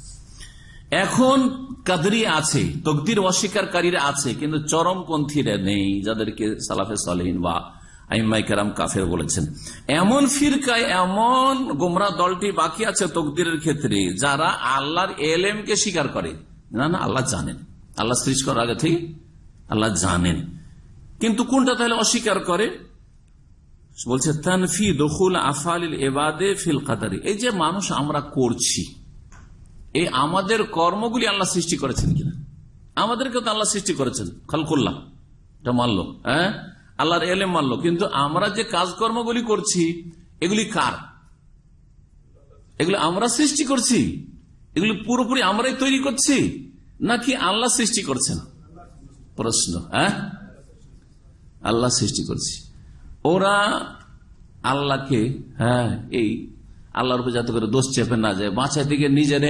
এখন কাদরি আছে তকদির অস্বীকারীরা আছে কিন্তু চরমপন্থীরা নেই যাদেরকে সালাফে সালহীন বা আইমাই কারাম কাফের বলেছেন এমন ফিরকায় এমন গোমরা দলটি বাকি আছে তকদিরের ক্ষেত্রে যারা আল্লাহর এলএম কে স্বীকার করে না না আল্লাহ জানেন আল্লাহ সৃষ্টি করার আগে থেকে আল্লাহ জানেন কিন্তু কোনটা তাহলে অস্বীকার করে বলছে তানফি দখুল আফাল এবাদে ফিল কাদারি এই যে মানুষ আমরা করছি এই আমাদের কর্মগুলি আল্লাহ সৃষ্টি করেছেন কিনা আমাদেরকে তো আল্লাহ সৃষ্টি করেছেন করলাম এটা মানলো হ্যাঁ আল্লাহর এলে মানলো কিন্তু আমরা যে কাজকর্মগুলি করছি এগুলি কার এগুলি আমরা সৃষ্টি করছি এগুলি পুরোপুরি আমরাই তৈরি করছি নাকি আল্লাহ সৃষ্টি করছেন প্রশ্ন হ্যাঁ আল্লাহ সৃষ্টি করছি ওরা আল্লাহকে হ্যাঁ এই আল্লাহর উপর যাতে করে দোষ চেপে না যায় বাঁচাই দিকে নিজের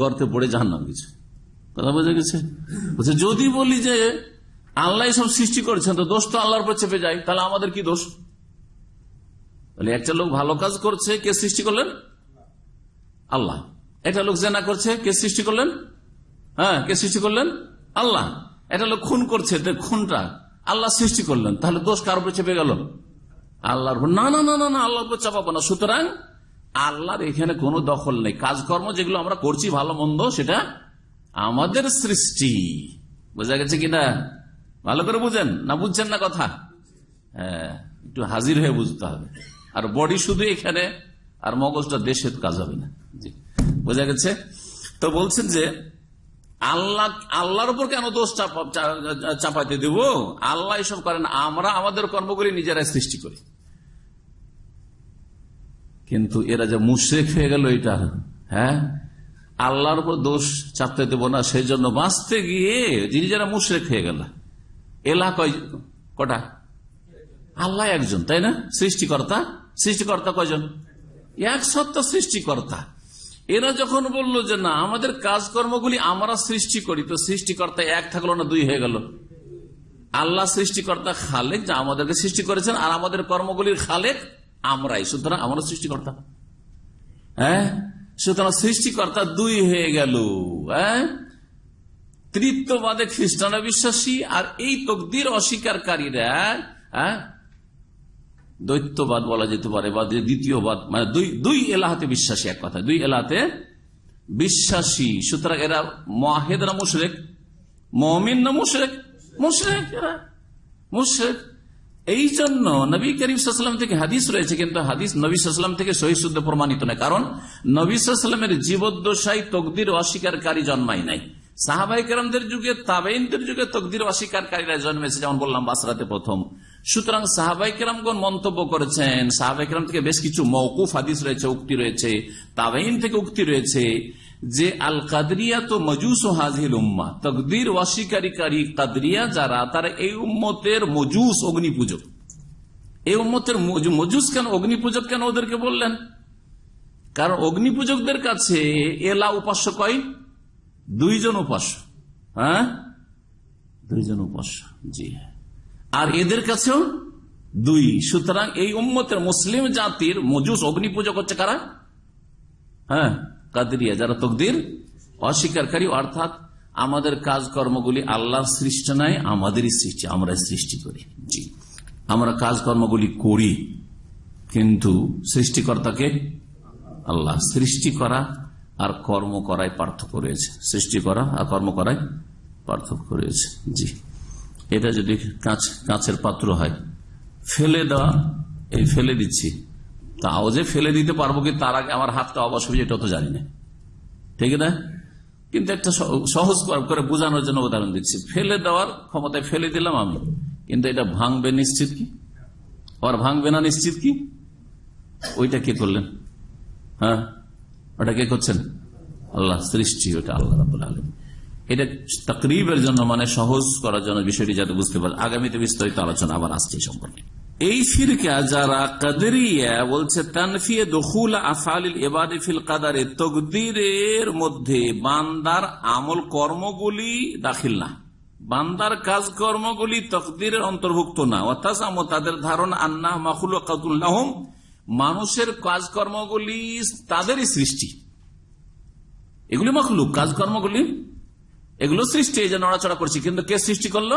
গর্তে পড়ে যান না কিছু কথা বোঝা গেছে বলছে যদি বলি যে আল্লাহ সব সৃষ্টি করেছেন তো দোষ তো আল্লাহর উপর চেপে যায় তাহলে আমাদের কি দোষ তাহলে একটা লোক ভালো কাজ করছে কে সৃষ্টি করলেন আল্লাহ একটা লোক জেনা করছে কে সৃষ্টি করলেন হ্যাঁ কে সৃষ্টি করলেন আল্লাহ একটা লোক খুন করছে খুনটা আল্লাহ সৃষ্টি করলেন তাহলে দোষ কার উপর চেপে গেল আল্লাহর না না না না আল্লাহর উপর চাপাবো না সুতরাং আল্লাহর এখানে কোনো দখল নেই কাজকর্ম যেগুলো আমরা করছি ভালো মন্দ সেটা আমাদের সৃষ্টি বোঝা গেছে কিনা ভালো করে বুঝেন না বুঝছেন না কথা হ্যাঁ, একটু হাজির হয়ে বুঝতে হবে আর বডি শুধু এখানে আর মগজটা দেশের কাজ হবে না বোঝা গেছে তো বলছেন যে আল্লাহ আল্লাহর উপর কেন দোষ চাপাইতে দেব আল্লাহ এসব করেন আমরা আমাদের কর্মগুলি নিজেরাই সৃষ্টি করি কিন্তু এরা যে মুশ্রেক হয়ে গেল এটা হ্যাঁ আল্লাহর উপর দোষ চাপতে দেব না সেই জন্য বাঁচতে গিয়ে যিনি যারা মুশ্রেক হয়ে গেল এলা কয় কটা আল্লাহ একজন তাই না সৃষ্টিকর্তা সৃষ্টিকর্তা কয়জন এক সত্তা সৃষ্টিকর্তা এরা যখন বললো যে না আমাদের কাজকর্মগুলি আমরা সৃষ্টি করি তো সৃষ্টিকর্তা এক থাকলো না দুই হয়ে গেল আল্লাহ সৃষ্টিকর্তা খালেক যা আমাদেরকে সৃষ্টি করেছেন আর আমাদের কর্মগুলির খালেক আমরাই সুতরাং আমরা সৃষ্টিকর্তা হ্যাঁ সুতরাং সৃষ্টিকর্তা দুই হয়ে গেল হ্যাঁ তৃত্ববাদে খ্রিস্টানরা বিশ্বাসী আর এই তকদির অস্বীকারীরা হ্যাঁ দৈত্যবাদ বলা যেতে পারে বা দ্বিতীয়বাদ মানে দুই দুই এলাহাতে বিশ্বাসী এক কথা দুই এলাহাতে বিশ্বাসী সুতরাং এরা মহেদরা মুশরেক মমিন না মুশরেক মুশরেক এরা মুশরেক এই জন্য নবী করিম থেকে হাদিস রয়েছে কিন্তু হাদিস নবীলাম থেকে সহিশুদ্ধ প্রমাণিত নয় কারণ নবীলামের জীবদ্দশায় তকদির অস্বীকারী জন্মাই নাই সাহাবাই যুগে তাবেইনদের যুগে তকদির অস্বীকারীরা জন্মেছে যেমন বললাম বাসরাতে প্রথম সুতরাং সাহাবাই মন্তব্য করেছেন সাহাবাই থেকে বেশ কিছু মৌকুফ হাদিস রয়েছে উক্তি রয়েছে তাবেইন থেকে উক্তি রয়েছে যে আল কাদরিয়া তো মজুস ও হাজির উম্মা তকদির ওয়াসিকারীকারী কাদরিয়া যারা তারা এই উম্মতের মজুস অগ্নি পূজক এই উম্মতের মজুস কেন অগ্নি পূজক কেন ওদেরকে বললেন কারণ অগ্নি পূজকদের কাছে এলা উপাস্য কয় দুইজন উপাস্য হ্যাঁ দুইজন উপাস্য জি আর এদের কাছেও দুই সুতরাং এই উম্মতের মুসলিম জাতির মজুস অগ্নি পূজক হচ্ছে কারা হ্যাঁ কাদরিয়া যারা তকদির অস্বীকারী অর্থাৎ আমাদের কাজকর্মগুলি আল্লাহ সৃষ্টি নয় আমাদেরই সৃষ্টি আমরা সৃষ্টি করি জি আমরা কাজকর্মগুলি করি কিন্তু সৃষ্টিকর্তাকে আল্লাহ সৃষ্টি করা আর কর্ম করায় পার্থক্য রয়েছে সৃষ্টি করা আর কর্ম করায় পার্থক্য রয়েছে জি এটা যদি কাঁচের পাত্র হয় ফেলে দেওয়া এই ফেলে দিচ্ছি তাও যে ফেলে দিতে পারবো কি তার আগে আমার হাতটা অবাস হয়ে এটা তো জানি না ঠিক না কিন্তু একটা সহজ করে বোঝানোর জন্য উদাহরণ দিচ্ছি ফেলে দেওয়ার ক্ষমতায় ফেলে দিলাম আমি কিন্তু এটা ভাঙবে নিশ্চিত কি আর ভাঙবে না নিশ্চিত কি ওইটা কে করলেন হ্যাঁ ওটা কে করছেন আল্লাহ সৃষ্টি ওটা আল্লাহ রাবুল আলম এটা তকরিবের জন্য মানে সহজ করার জন্য বিষয়টি যাতে বুঝতে পারে আগামীতে বিস্তারিত আলোচনা আবার আসছে সম্পর্কে এই ফিরকা যারা কাদরিয়া বলছে তানফিয়ে দখুল আফাল এবাদে কাদারে তকদিরের মধ্যে বান্দার আমল কর্মগুলি দাখিল না বান্দার কাজ কর্মগুলি তকদিরের অন্তর্ভুক্ত না অর্থাৎ তাদের ধারণা আন্না মাহুল কাতুল্লাহম মানুষের কাজকর্মগুলি তাদেরই সৃষ্টি এগুলি মখলুক কাজকর্মগুলি এগুলো সৃষ্টি এই যে নড়াচড়া করছি কিন্তু কে সৃষ্টি করলো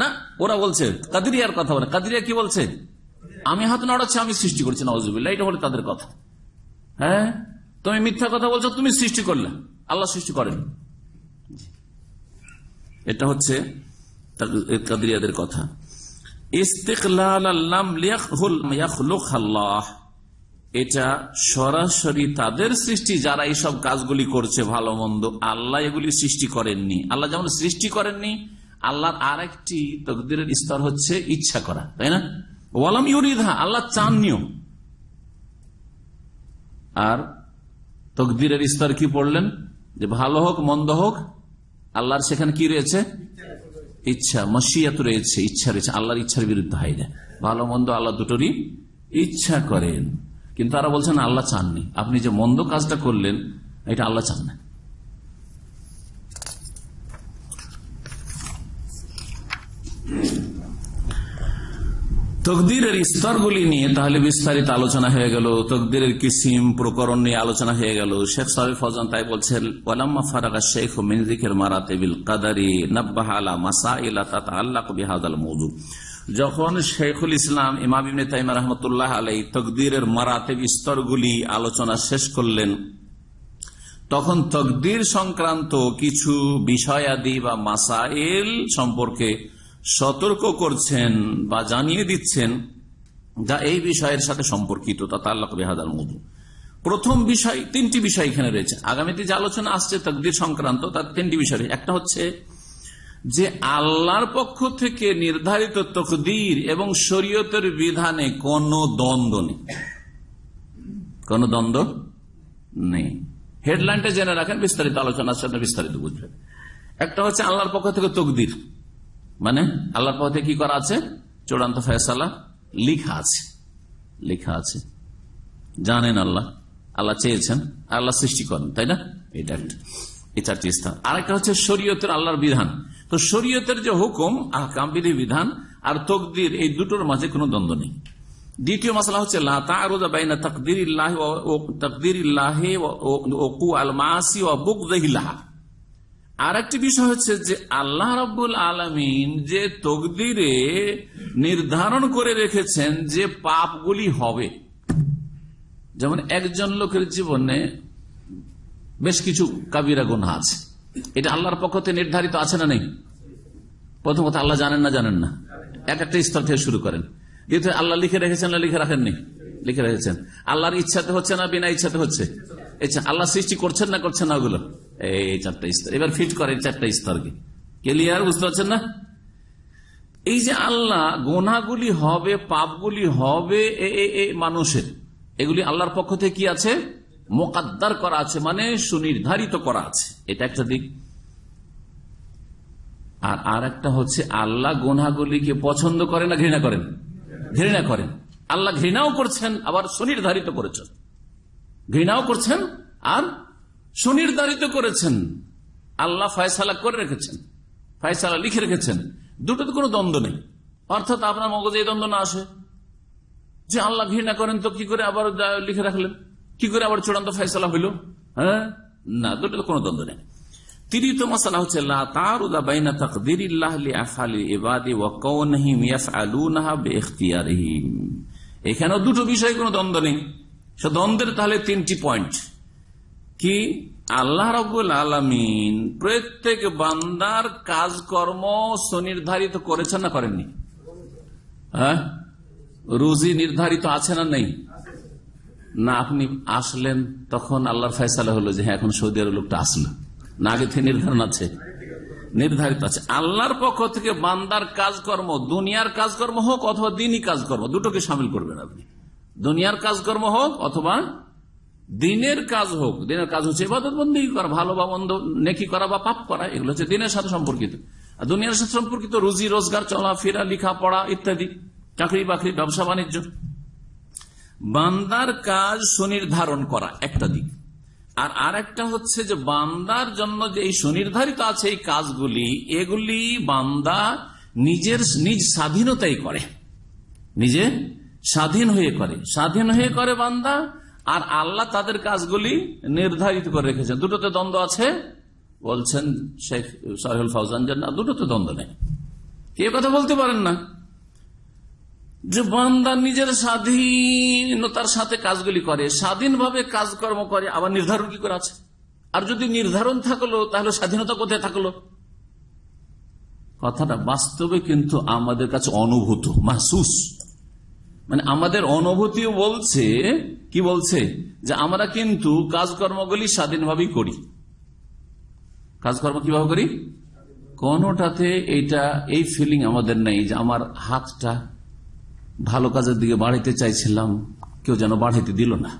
না ওরা বলছে কাদিরিয়ার কথা বলে কাদিরিয়া কি বলছে আমি হাত নাড়াচ্ছি আমি সৃষ্টি করছি নওয়াজুবিল্লাহ এটা বলে তাদের কথা হ্যাঁ তুমি মিথ্যা কথা বলছো তুমি সৃষ্টি করলে আল্লাহ সৃষ্টি করেন এটা হচ্ছে কাদিরিয়াদের কথা এটা সরাসরি তাদের সৃষ্টি যারা এইসব কাজগুলি করছে ভালো মন্দ আল্লাহ এগুলি সৃষ্টি করেননি আল্লাহ যেমন সৃষ্টি করেননি আল্লাহর আর একটি তকদিরের স্তর হচ্ছে ইচ্ছা করা তাই না ওয়ালাম ইউরিধা আল্লাহ চাননিও আর তকদিরের স্তর কি পড়লেন যে ভালো হোক মন্দ হোক আল্লাহর সেখানে কি রয়েছে ইচ্ছা মসিয়াত রয়েছে ইচ্ছা রয়েছে আল্লাহর ইচ্ছার বিরুদ্ধে হয় না ভালো মন্দ আল্লাহ দুটোরই ইচ্ছা করেন কিন্তু তারা বলছেন আল্লাহ চাননি আপনি যে মন্দ কাজটা করলেন এটা আল্লাহ চান না তকদিরের স্তরগুলি নিয়ে তাহলে বিস্তারিত আলোচনা হয়ে গেল তকদিরের কিসিম প্রকরণ নিয়ে আলোচনা হয়ে গেল শেখ সাহেব ফজান তাই বলছেন ওয়ালাম্মা ফারাগা শেখ মিনজিকের মারা বিল কাদারি নাব্বাহ আলা মাসা ইলা তাত আল্লাহ বিহাদ আল মৌজু যখন শেখুল ইসলাম ইমাম ইবনে তাইম রহমতুল্লাহ আলাই তকদিরের মারাতেব স্তরগুলি আলোচনা শেষ করলেন তখন তকদির সংক্রান্ত কিছু বিষয়াদি বা মাসাইল সম্পর্কে সতর্ক করছেন বা জানিয়ে দিচ্ছেন যা এই বিষয়ের সাথে সম্পর্কিত তা তাল্লাক বেহাদার মধু প্রথম বিষয় তিনটি বিষয় এখানে রয়েছে আগামীতে যে আলোচনা আসছে তকদির সংক্রান্ত তার তিনটি বিষয় একটা হচ্ছে যে আল্লাহর পক্ষ থেকে নির্ধারিত তকদির এবং শরীয়তের বিধানে কোনো দ্বন্দ্ব নেই কোন দ্বন্দ্ব নেই হেডলাইনটা জেনে রাখেন বিস্তারিত আলোচনা আসছে বিস্তারিত বুঝবেন একটা হচ্ছে আল্লাহর পক্ষ থেকে তকদির মানে আল্লাহর পথে কি করা আছে চূড়ান্ত ফেসালা লিখা আছে লিখা আছে জানেন আল্লাহ আল্লাহ চেয়েছেন আল্লাহ সৃষ্টি করেন তাই না এটা এই চারটি স্থান আরেকটা হচ্ছে শরীয়তের আল্লাহর বিধান তো শরীয়তের যে হুকুম আহকাম্বির বিধান আর তকদির এই দুটোর মাঝে কোনো দ্বন্দ্ব নেই দ্বিতীয় মশলা হচ্ছে তকদির তকদির ওকু আলমাসি ও বুকদহিল্লাহা আর একটি বিষয় হচ্ছে যে আল্লাহ রাবুল আলমিন যে তকদিরে নির্ধারণ করে রেখেছেন যে পাপগুলি হবে যেমন একজন লোকের জীবনে বেশ কিছু কাবিরা গুণা আছে এটা আল্লাহর পক্ষতে নির্ধারিত আছে না নেই প্রথম কথা আল্লাহ জানেন না জানেন না এক একটা স্তর থেকে শুরু করেন যেহেতু আল্লাহ লিখে রেখেছেন না লিখে রাখেননি লিখে রেখেছেন আল্লাহর ইচ্ছাতে হচ্ছে না বিনা ইচ্ছাতে হচ্ছে আল্লাহ সৃষ্টি করছেন না করছেন না ওগুলো এই চারটা স্তর এবার ফিট করেন চারটা স্তরকে ক্লিয়ার বুঝতে পারছেন না এই যে আল্লাহ গোনাগুলি হবে পাপগুলি হবে মানুষের এগুলি আল্লাহর পক্ষ থেকে কি আছে মোকাদ্দার করা আছে মানে সুনির্ধারিত করা আছে এটা একটা দিক আর আর একটা হচ্ছে আল্লাহ গোনাগুলিকে পছন্দ করে না ঘৃণা করেন ঘৃণা করেন আল্লাহ ঘৃণাও করছেন আবার সুনির্ধারিত করেছেন ঘৃণাও করছেন আর সুনির্ধারিত করেছেন আল্লাহ ফয়সালা করে রেখেছেন ফয়সালা লিখে রেখেছেন দুটোতে কোনো দ্বন্দ্ব নেই অর্থাৎ আপনার মগজে এই দ্বন্দ্ব না আসে যে আল্লাহ ঘৃণা করেন তো কি করে আবার লিখে রাখলেন কি করে আবার চূড়ান্ত ফয়সালা হইল হ্যাঁ না দুটোতে কোনো দ্বন্দ্ব নেই তৃতীয় মশালা হচ্ছে এখানেও দুটো বিষয় কোনো দ্বন্দ্ব নেই দ্বন্দ্বের তাহলে তিনটি পয়েন্ট কি আল্লাহ রবুল আলমিন প্রত্যেক বান্দার কাজকর্ম সুনির্ধারিত করেছেন না করেননি হ্যাঁ রুজি নির্ধারিত আছে না নেই না আপনি আসলেন তখন আল্লাহর ফয়সালা হলো যে হ্যাঁ এখন সৌদি আরব লোকটা আসলো না আগে থেকে নির্ধারণ আছে নির্ধারিত আছে আল্লাহর পক্ষ থেকে বান্দার কাজকর্ম দুনিয়ার কাজকর্ম হোক অথবা দিনই কাজকর্ম দুটোকে সামিল করবেন আপনি দুনিয়ার কাজকর্ম হোক অথবা দিনের কাজ হোক দিনের কাজ হচ্ছে এবাদত বন্দী করা ভালো বা বন্ধ নেকি করা বা পাপ করা এগুলো হচ্ছে দিনের সাথে সম্পর্কিত আর দুনিয়ার সাথে সম্পর্কিত রুজি রোজগার চলা লিখা লেখাপড়া ইত্যাদি চাকরি বাকরি ব্যবসা বাণিজ্য বান্দার কাজ সুনির্ধারণ করা একটা দিক আর আর একটা হচ্ছে যে বান্দার জন্য যে এই সুনির্ধারিত আছে এই কাজগুলি এগুলি বান্দা নিজের নিজ স্বাধীনতাই করে নিজে স্বাধীন হয়ে করে স্বাধীন হয়ে করে বান্দা আর আল্লাহ তাদের কাজগুলি নির্ধারিত করে রেখেছেন দুটোতে দ্বন্দ্ব আছে বলছেন শেখ সাহেল ফাউজান না দুটোতে দ্বন্দ্ব নেই কে কথা বলতে পারেন না যে বান্দা নিজের স্বাধীনতার সাথে কাজগুলি করে স্বাধীনভাবে কাজকর্ম করে আবার নির্ধারণ কি করে আছে আর যদি নির্ধারণ থাকলো তাহলে স্বাধীনতা কোথায় থাকলো কথাটা বাস্তবে কিন্তু আমাদের কাছে অনুভূত মাহসুস মানে আমাদের অনুভূতিও বলছে কি বলছে যে আমরা কিন্তু কাজকর্মগুলি স্বাধীনভাবেই করি কাজকর্ম কিভাবে করি কোনোটাতে এইটা এই ফিলিং আমাদের নেই যে আমার হাতটা ভালো কাজের দিকে বাড়াইতে চাইছিলাম কেউ যেন বাড়াইতে দিল না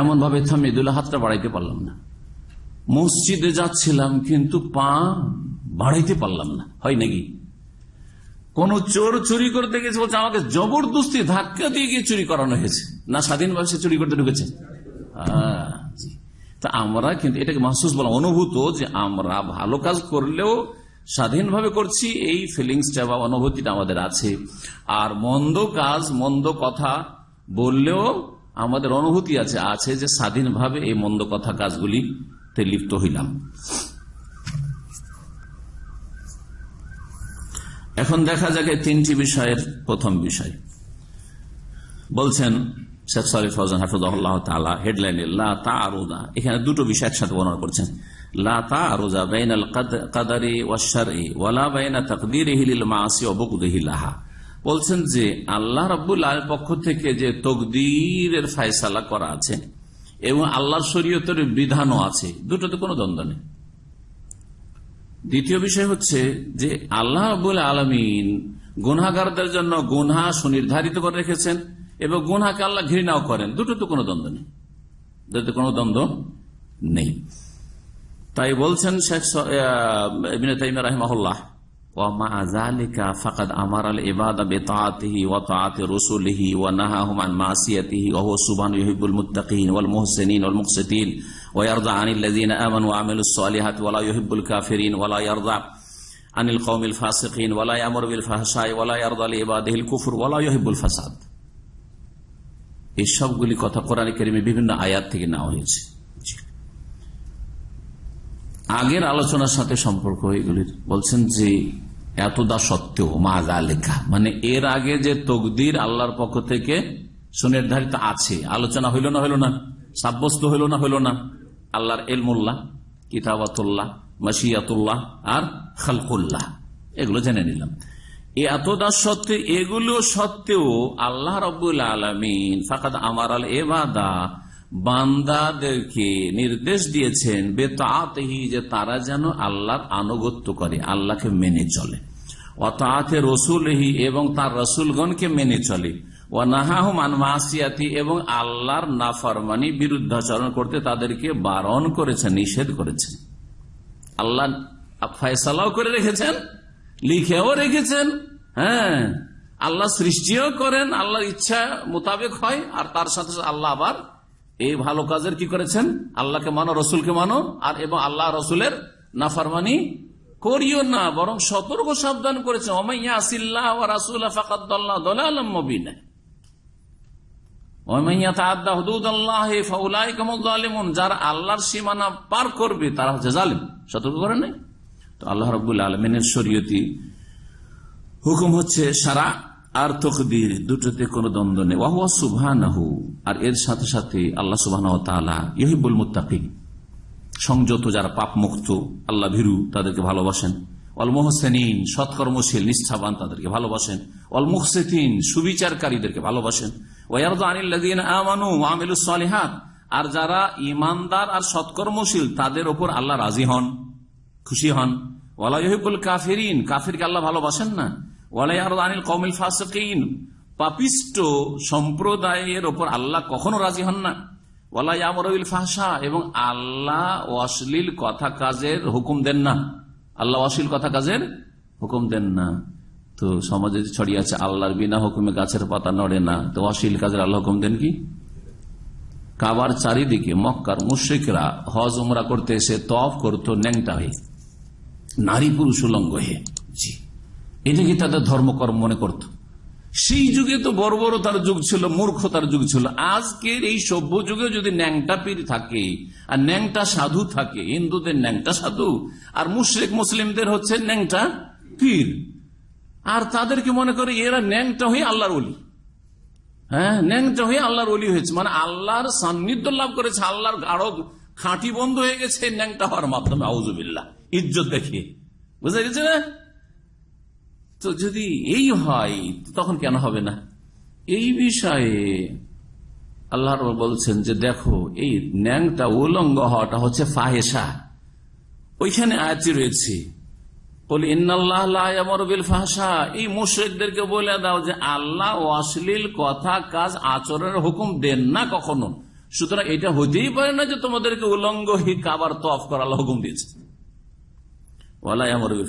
এমন ভাবে থামিয়ে দিল হাতটা বাড়াইতে পারলাম না মসজিদে যাচ্ছিলাম কিন্তু পা বাড়াইতে পারলাম না হয় নাকি কোন চোর চুরি করতে গেছে বলছে আমাকে জবরদস্তি ধাক্কা দিয়ে গিয়ে চুরি করানো হয়েছে না স্বাধীনভাবে সে চুরি করতে ঢুকেছে তা আমরা কিন্তু এটাকে মাহসুস বলা অনুভূত যে আমরা ভালো কাজ করলেও স্বাধীনভাবে করছি এই ফিলিংসটা বা অনুভূতিটা আমাদের আছে আর মন্দ কাজ মন্দ কথা বললেও আমাদের অনুভূতি আছে আছে যে স্বাধীনভাবে এই মন্দ কথা কাজগুলিতে লিপ্ত হইলাম এখন দেখা যাক তিনটি বিষয়ের প্রথম বিষয় বলছেন শেখ সারি ফৌজান হাফিজাহ তালা হেডলাইনে এখানে দুটো বিষয় একসাথে বর্ণনা করছেন কাদারি ওয়াশার ওয়ালা বাইনা তকদির হিলিল মাসি অবকুদহিলাহা বলছেন যে আল্লাহ রাবুল আল পক্ষ থেকে যে তকদিরের ফায়সালা করা আছে এবং আল্লাহ শরীয়তের বিধানও আছে দুটোতে কোনো দ্বন্দ্ব নেই দ্বিতীয় বিষয় হচ্ছে যে আল্লাহ বলে আলমিন গুনাগারদের জন্য গুনহা সুনির্ধারিত করে রেখেছেন এবং গুনহাকে আল্লাহ ঘৃণাও করেন দুটো তো কোনো দ্বন্দ্ব নেই দুটো কোনো দ্বন্দ্ব নেই তাই বলছেন শেখ রাহিমাহুল্লাহ ওয়ামা আজালিকা ফাকাদ আমার আল ইবাদা বেতাআতিহি ওয়া তাআতি রাসূলিহি ওয়া নাহাহুম আন মাসিয়াতিহি ওয়া হুয়া সুবহানাহু ইউহিব্বুল মুত্তাকিন ওয়াল মুহসিনিন ওয়াল মুকসিতিন ওয়া আনিল লাযিনা আমানু ওয়া আমিলুস সালিহাতি ওয়া লা ইউহিব্বুল কাফিরিন ওয়া ইয়ারদা আনিল কওমিল ফাসিকিন ওয়া লা ইয়ামুরু বিল ফাহশাই ওয়া লা ইয়ারদা লি ইবাদিহিল ওয়া লা ফাসাদ এই কথা কোরআন কারীমে বিভিন্ন আয়াত থেকে নেওয়া হয়েছে আগের আলোচনার সাথে সম্পর্ক এগুলির বলছেন যে এতদা সত্ত্বেও মাজা লেখা মানে এর আগে যে তকদির আল্লাহর পক্ষ থেকে সুনির্ধারিত আছে আলোচনা হইল না হইল না সাব্যস্ত হইল না হইল না আল্লাহর এলমুল্লাহ কিতাবাতুল্লাহ মাসিয়াতুল্লাহ আর খালকুল্লাহ এগুলো জেনে নিলাম এতদা সত্ত্বে এগুলো সত্ত্বেও আল্লাহ রবুল আলমিন ফাকাদ আমার আল বাদা বান্দাদেরকে নির্দেশ দিয়েছেন বেতাহি যে তারা যেন আল্লাহর আনুগত্য করে আল্লাহকে মেনে চলে অতাহাতে রসুলহি এবং তার রসুলগণকে মেনে চলে ও নাহাহু মানমাসিয়াতি এবং আল্লাহর নাফরমানি বিরুদ্ধাচরণ করতে তাদেরকে বারণ করেছে নিষেধ করেছে আল্লাহ ফয়সালাও করে রেখেছেন লিখেও রেখেছেন হ্যাঁ আল্লাহ সৃষ্টিও করেন আল্লাহর ইচ্ছা মোতাবেক হয় আর তার সাথে আল্লাহ আবার এই ভালো কাজের কি করেছেন আল্লাহকে মানো রসুলকে মানো আর এবং আল্লাহ রসুলের নাফরমানি করিও না বরং সতর্ক সাবধান করেছে যারা আল্লাহর সীমানা পার করবে তারা হচ্ছে জালিম সতর্ক করে নাই তো আল্লাহ রবুল আলমিনের শরীয়তি হুকুম হচ্ছে সারা আর দিয়ে দুটোতে কোন দ্বন্দ্ব নেই সুবাহ আর এর সাথে সাথে আল্লাহ সংযত যারা পাপ মুক্ত আল্লাহ ভীরু তাদেরকে ভালোবাসেন অল সৎকর্মশীল নিষ্ঠাবান তাদেরকে ভালোবাসেন অল সুবিচারকারীদেরকে ভালোবাসেন আর যারা ইমানদার আর সৎকর্মশীল তাদের ওপর আল্লাহ রাজি হন খুশি হন ওয়ালাইহিবুল কাফিরিন কাফিরকে আল্লাহ ভালোবাসেন না ওয়ালাইহারদ আনিল কমিল ফাসকিন পাপিষ্ট সম্প্রদায়ের ওপর আল্লাহ কখনো রাজি হন না এবং আল্লাহ অশ্লীল কথা কাজের হুকুম দেন না আল্লাহ অশ্লীল কথা কাজের হুকুম দেন না তো সমাজে ছড়িয়ে আছে আল্লাহর বিনা হুকুমে গাছের পাতা নড়ে না তো অশ্লীল কাজের আল্লাহ হুকুম দেন কি কাবার চারিদিকে মক্কার মুশ্রিকরা হজ উমরা করতে এসে তফ করত ন্যাংটা হয়ে নারী পুরুষ উলঙ্গ হয়ে জি এটা কি তাদের ধর্মকর্ম মনে করতো সেই যুগে তো বর্বরতার যুগ ছিল মূর্খতার যুগ ছিল আজকের এই সভ্য যুগে যদি ন্যাংটা পীর থাকে আর ন্যাংটা সাধু থাকে হিন্দুদের ন্যাংটা সাধু আর মুশ্রিক মুসলিমদের হচ্ছে ন্যাংটা পীর আর তাদেরকে মনে করে এরা ন্যাংটা হয়ে আল্লাহর অলি হ্যাঁ ন্যাংটা হয়ে আল্লাহর অলি হয়েছে মানে আল্লাহর সান্নিধ্য লাভ করেছে আল্লাহর গাঢ় খাঁটি বন্ধ হয়ে গেছে ন্যাংটা হওয়ার মাধ্যমে আউজুবিল্লা ইজ্জত দেখিয়ে বুঝতে গেছে না তো যদি এই হয় তখন কেন হবে না এই বিষয়ে আল্লাহ বলছেন যে দেখো এই ন্যাংটা উলঙ্গ হওয়াটা হচ্ছে ফাহেসা ওইখানে আয়াতি রয়েছে এই বলে দাও যে আল্লাহ অশ্লীল কথা কাজ হুকুম দেন না কখনো সুতরাং এটা হতেই পারে না যে তোমাদেরকে উলঙ্গ হি কাবার তফ করাল হুকুম দিয়েছে ওয়ালা আমর বিল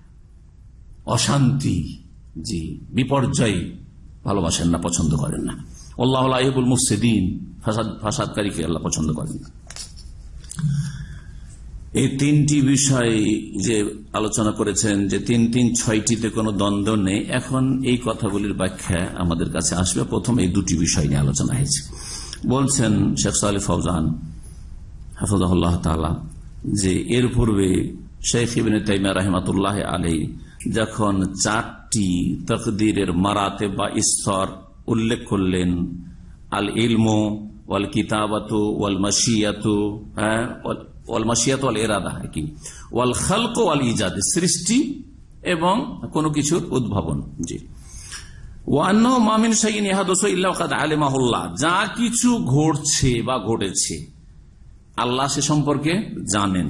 অশান্তি জি বিপর্যয় ভালোবাসেন না পছন্দ করেন না আল্লাহ আহবুল মুফসিদ্দিন ফাসাদকারীকে আল্লাহ পছন্দ করেন না এই তিনটি বিষয় যে আলোচনা করেছেন যে তিন তিন ছয়টিতে কোনো দ্বন্দ্ব নেই এখন এই কথাগুলির ব্যাখ্যা আমাদের কাছে আসবে প্রথম এই দুটি বিষয় নিয়ে আলোচনা হয়েছে বলছেন শেখ সালি ফৌজান হাফজ তালা যে এর পূর্বে শেখ ইবিন তাইমা রহমাতুল্লাহ আলী যখন চারটি তকদিরের মারাতে বা ঈশ্বর উল্লেখ করলেন আল ইলম ওয়াল কিতাবাত ওয়াল মাসিয়াত হ্যাঁ, ওয়াল মাসিয়াত ওয়াল এরাদা আর কি ওয়াল খালক ওয়াল ইজাদ সৃষ্টি এবং কোনো কিছুর উদ্ভাবন জি যা কিছু ঘটছে বা ঘটেছে আল্লাহ সে সম্পর্কে জানেন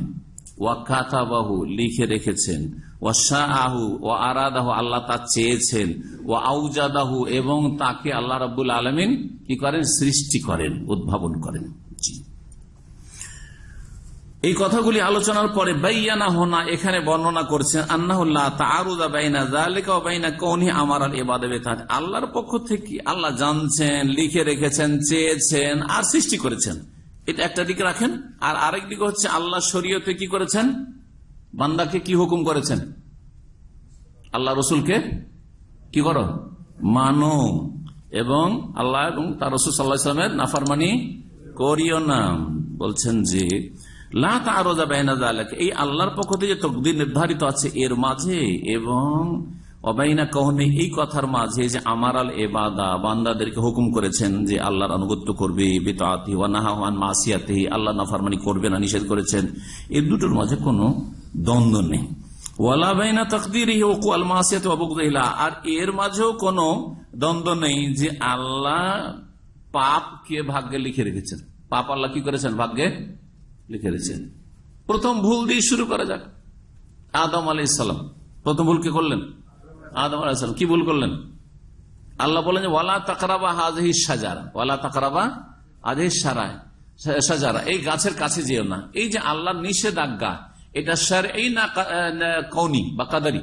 ওয়াকাতাবাহু লিখে রেখেছেন আল্লাহ তা চেয়েছেন ও আউজাদাহু এবং তাকে আল্লাহ রবুল আলমিন কি করেন সৃষ্টি করেন উদ্ভাবন করেন এই কথাগুলি আলোচনার পরে বাইয়ানা এখানে বর্ণনা করছেন আন্নাহুল্লাহ তারুদা বাইনা জালিকা বাইনা কৌনি আমার আল এবাদে আল্লাহর পক্ষ থেকে আল্লাহ জানছেন লিখে রেখেছেন চেয়েছেন আর সৃষ্টি করেছেন এটা একটা দিক রাখেন আর আরেক দিক হচ্ছে আল্লাহ শরীয়তে কি করেছেন বান্দাকে কি হুকুম করেছেন আল্লাহ রসুলকে কি করো মানো এবং আল্লাহ এবং তার রসুল সাল্লাহ ইসলামের নাফারমানি করিও না বলছেন যে এই আল্লাহর পক্ষ থেকে নির্ধারিত আছে এর মাঝে এবং অবাইনা কহনে এই কথার মাঝে যে আমার আল বাদা বান্দাদেরকে হুকুম করেছেন যে আল্লাহর আনুগত্য করবে বেতাতি মাসিয়াতে আল্লাহ নাফারমানি করবে না নিষেধ করেছেন এর দুটোর মাঝে কোনো দ্বন্দ্ব নেই তকদির মাসিয়াতে আর এর মাঝেও কোনো দ্বন্দ্ব নেই যে আল্লাহ পাপকে ভাগ্যে লিখে রেখেছেন পাপ আল্লাহ কি করেছেন ভাগ্যে লিখে রেখেছেন প্রথম ভুল দিয়ে শুরু করা যাক আদম আলাইসাল্লাম প্রথম ভুল কে করলেন আদম আলাহিসাম কি ভুল করলেন আল্লাহ বলেন ওয়ালা তাকরাবা হাজহি সাজারা ওয়ালা তাকরাবা আজহি সারায় সাজারা এই গাছের কাছে যেও না এই যে আল্লাহ নিষেধাজ্ঞা এটা স্যার এই না কৌনি বা কাদারি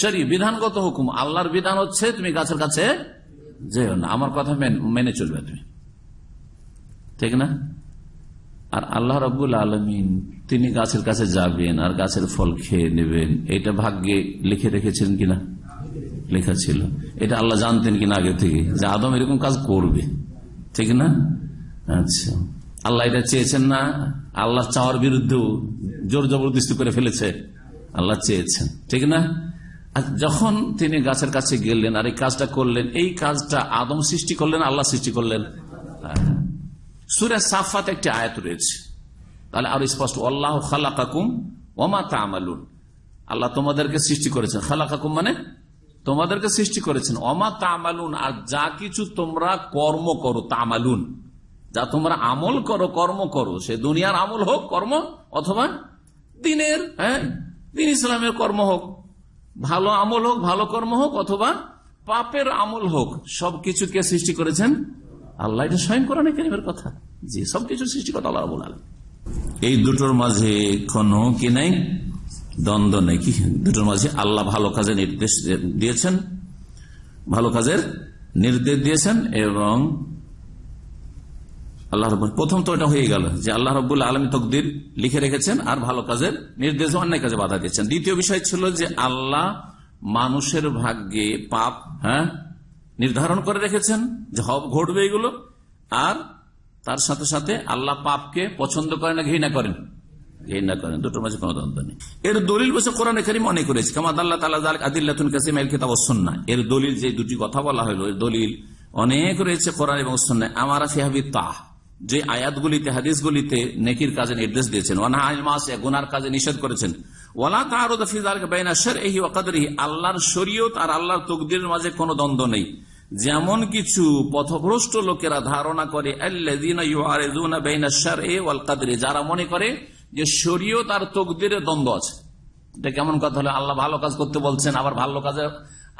সরি বিধানগত হুকুম আল্লাহর বিধান হচ্ছে তুমি গাছের কাছে যেও না আমার কথা মেনে চলবে তুমি ঠিক না আর আল্লাহ রবুল আলমিন তিনি গাছের কাছে যাবেন আর গাছের ফল খেয়ে নেবেন এটা ভাগ্যে লিখে রেখেছেন কিনা লেখা ছিল এটা আল্লাহ জানতেন কিনা আগে থেকে যে আদম এরকম কাজ করবে ঠিক না আচ্ছা আল্লাহ এটা চেয়েছেন না আল্লাহ চাওয়ার বিরুদ্ধেও জোর জবরদস্তি করে ফেলেছে আল্লাহ চেয়েছেন ঠিক না যখন তিনি গাছের কাছে গেলেন আর এই কাজটা করলেন এই কাজটা আদম সৃষ্টি করলেন আল্লাহ সৃষ্টি করলেন সুরা সাফাত একটি আয়াত রয়েছে তাহলে আরো স্পষ্ট আল্লাহ খালাকাকুম ওমা তামালুন আল্লাহ তোমাদেরকে সৃষ্টি করেছেন কাকুম মানে তোমাদেরকে সৃষ্টি করেছেন অমা তামালুন আর যা কিছু তোমরা কর্ম করো তামালুন যা তোমরা আমল করো কর্ম করো সে দুনিয়ার আমল হোক কর্ম অথবা দিনের হ্যাঁ দিন ইসলামের কর্ম হোক ভালো আমল হোক ভালো কর্ম হোক অথবা পাপের আমল হোক কিছুকে সৃষ্টি করেছেন আল্লাহ এটা স্বয়ং কোরআনে কেরিমের কথা জি সবকিছু কথা আল্লাহ বলে এই দুটোর মাঝে কোনো কি নাই দ্বন্দ্ব নেই কি দুটোর মাঝে আল্লাহ ভালো কাজের নির্দেশ দিয়েছেন ভালো কাজের নির্দেশ দিয়েছেন এবং আল্লাহ রব প্রথম তো এটা হয়ে গেল যে আল্লাহ রবুল্লা আলমী তকদির লিখে রেখেছেন আর ভালো কাজের নির্দেশ অন্যায় কাজে বাধা দিয়েছেন দ্বিতীয় বিষয় ছিল যে আল্লাহ মানুষের ভাগ্যে পাপ হ্যাঁ নির্ধারণ করে রেখেছেন যে হব ঘটবে এগুলো আর তার সাথে সাথে আল্লাহ পাপকে পছন্দ করে না ঘৃণা করেন করেন দুটোর মাঝে কোনো দ্বন্দ্ব নেই এর দলিল বসে কোরআনে অনেক তালা এর দলিল যে দুটি কথা বলা দলিল অনেক রয়েছে এবং আমার যে আয়াতগুলিতে হাদিসগুলিতে নেকির কাজে নির্দেশ দিয়েছেন মাস কাজে নিষেধ করেছেন আল্লাহর শরীয়ত আর আল্লাহর তকদির মাঝে কোনো দ্বন্দ্ব নেই যেমন কিছু পথভ্রষ্ট লোকেরা ধারণা করে যারা মনে করে যে শরীয় তার তকদিরে দ্বন্দ্ব আছে এটা কেমন কথা হলো আল্লাহ ভালো কাজ করতে বলছেন আবার ভালো কাজে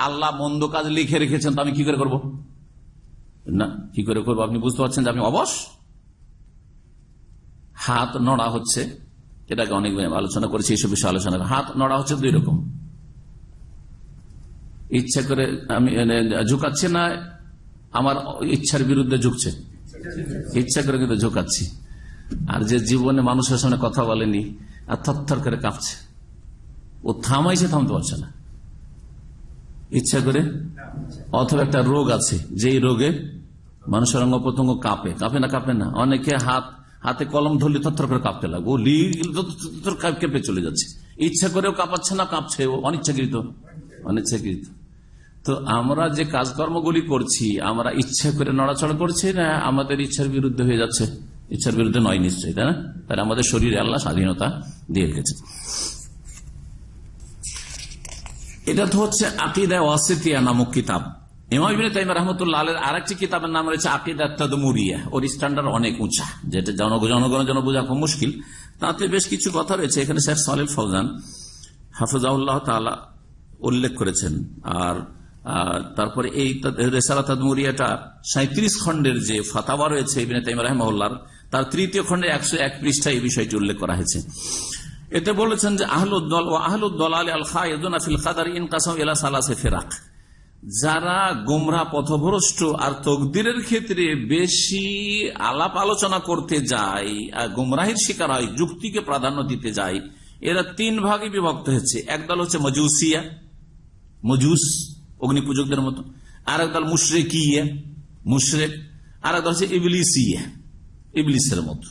আল্লাহ মন্দ কাজ লিখে রেখেছেন তো আমি কি করে করব না কি করে করব আপনি বুঝতে পারছেন যে আমি অবশ হাত নড়া হচ্ছে এটাকে অনেক আলোচনা করেছি এইসব বিষয়ে আলোচনা হাত নড়া হচ্ছে দুই রকম ইচ্ছা করে আমি মানে, ঝুঁকাচ্ছি না আমার ইচ্ছার বিরুদ্ধে ঝুঁকছে ইচ্ছা করে কিন্তু ঝুঁকাচ্ছি আর যে জীবনে মানুষের সামনে কথা বলেনি আর থরথর করে কাঁপছে ও থামাইছে থামতে পারছে না ইচ্ছা করে অথবা একটা রোগ আছে যেই রোগে মানুষের অঙ্গ প্রত্যঙ্গ কাঁপে কাঁপে না কাঁপে না অনেকে হাত হাতে কলম ধরলে থরথর করে কাঁপতে লাগবে ও লিখে কেঁপে চলে যাচ্ছে ইচ্ছা করেও কাঁপাচ্ছে না কাঁপছে ও অনিচ্ছাকৃত অনিচ্ছাকৃত তো আমরা যে কাজকর্মগুলি করছি আমরা ইচ্ছা করে নড়াচড়া করছি না আমাদের ইচ্ছার বিরুদ্ধে হয়ে যাচ্ছে ইচ্ছার বিরুদ্ধে নয় নিশ্চয়ই তাই না তাহলে আমাদের শরীরে আল্লাহ স্বাধীনতা দিয়ে রেখেছে এটা তো হচ্ছে আকিদা ওয়াসেতিয়া নামক কিতাব আরেকটি কিতাবের নাম রয়েছে ওর অনেক উঁচা যেটা জনগণের বোঝা খুব মুশকিল তাতে বেশ কিছু কথা রয়েছে এখানে উল্লেখ করেছেন আর তারপরে এই রেসালাত সাঁত্রিশ খণ্ডের যে ফাতাবা রয়েছে ইবিন তার তৃতীয় খণ্ডে একশো এক পৃষ্ঠা এই বিষয়টি উল্লেখ করা হয়েছে এতে বলেছেন যে আহলুদ্দল ও আহলুদ্দল আল আল খায়দুনা ফিল ইন ইনকাসম এলা সালাসে ফেরাক যারা গোমরা পথভ্রষ্ট আর তকদিরের ক্ষেত্রে বেশি আলাপ আলোচনা করতে যায় গোমরাহির শিকার হয় যুক্তিকে প্রাধান্য দিতে যায় এরা তিন ভাগে বিভক্ত হয়েছে একদল হচ্ছে মজুসিয়া মজুস অগ্নি পূজকদের মতো আর এক দল মুশরেক ইয়ে মুশরেক আর এক দল হচ্ছে ইবলিস ইয়ে ইবলিসের মতো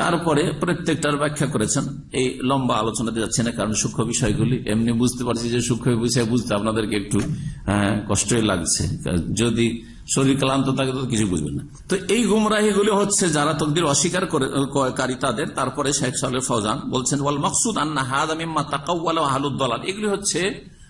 তারপরে প্রত্যেকটার ব্যাখ্যা করেছেন এই লম্বা আলোচনাতে যাচ্ছে না কারণ সূক্ষ্ম বিষয়গুলি এমনি বুঝতে পারছি যে সূক্ষ্ম বিষয় বুঝতে আপনাদেরকে একটু হ্যাঁ, কষ্টই লাগছে যদি শরীর ক্লান্ত থাকে তো কিছু বুঝবেন না তো এই গুমরাহিগুলি হচ্ছে যারা তকদির অস্বীকার কারী তাদের তারপরে শেখ সালে ফৌজান বলছেন ওয়াল মকসুদ আন্না হাদ আমিম্মা তাকাউয়াল হালুদ্দলাল এগুলি হচ্ছে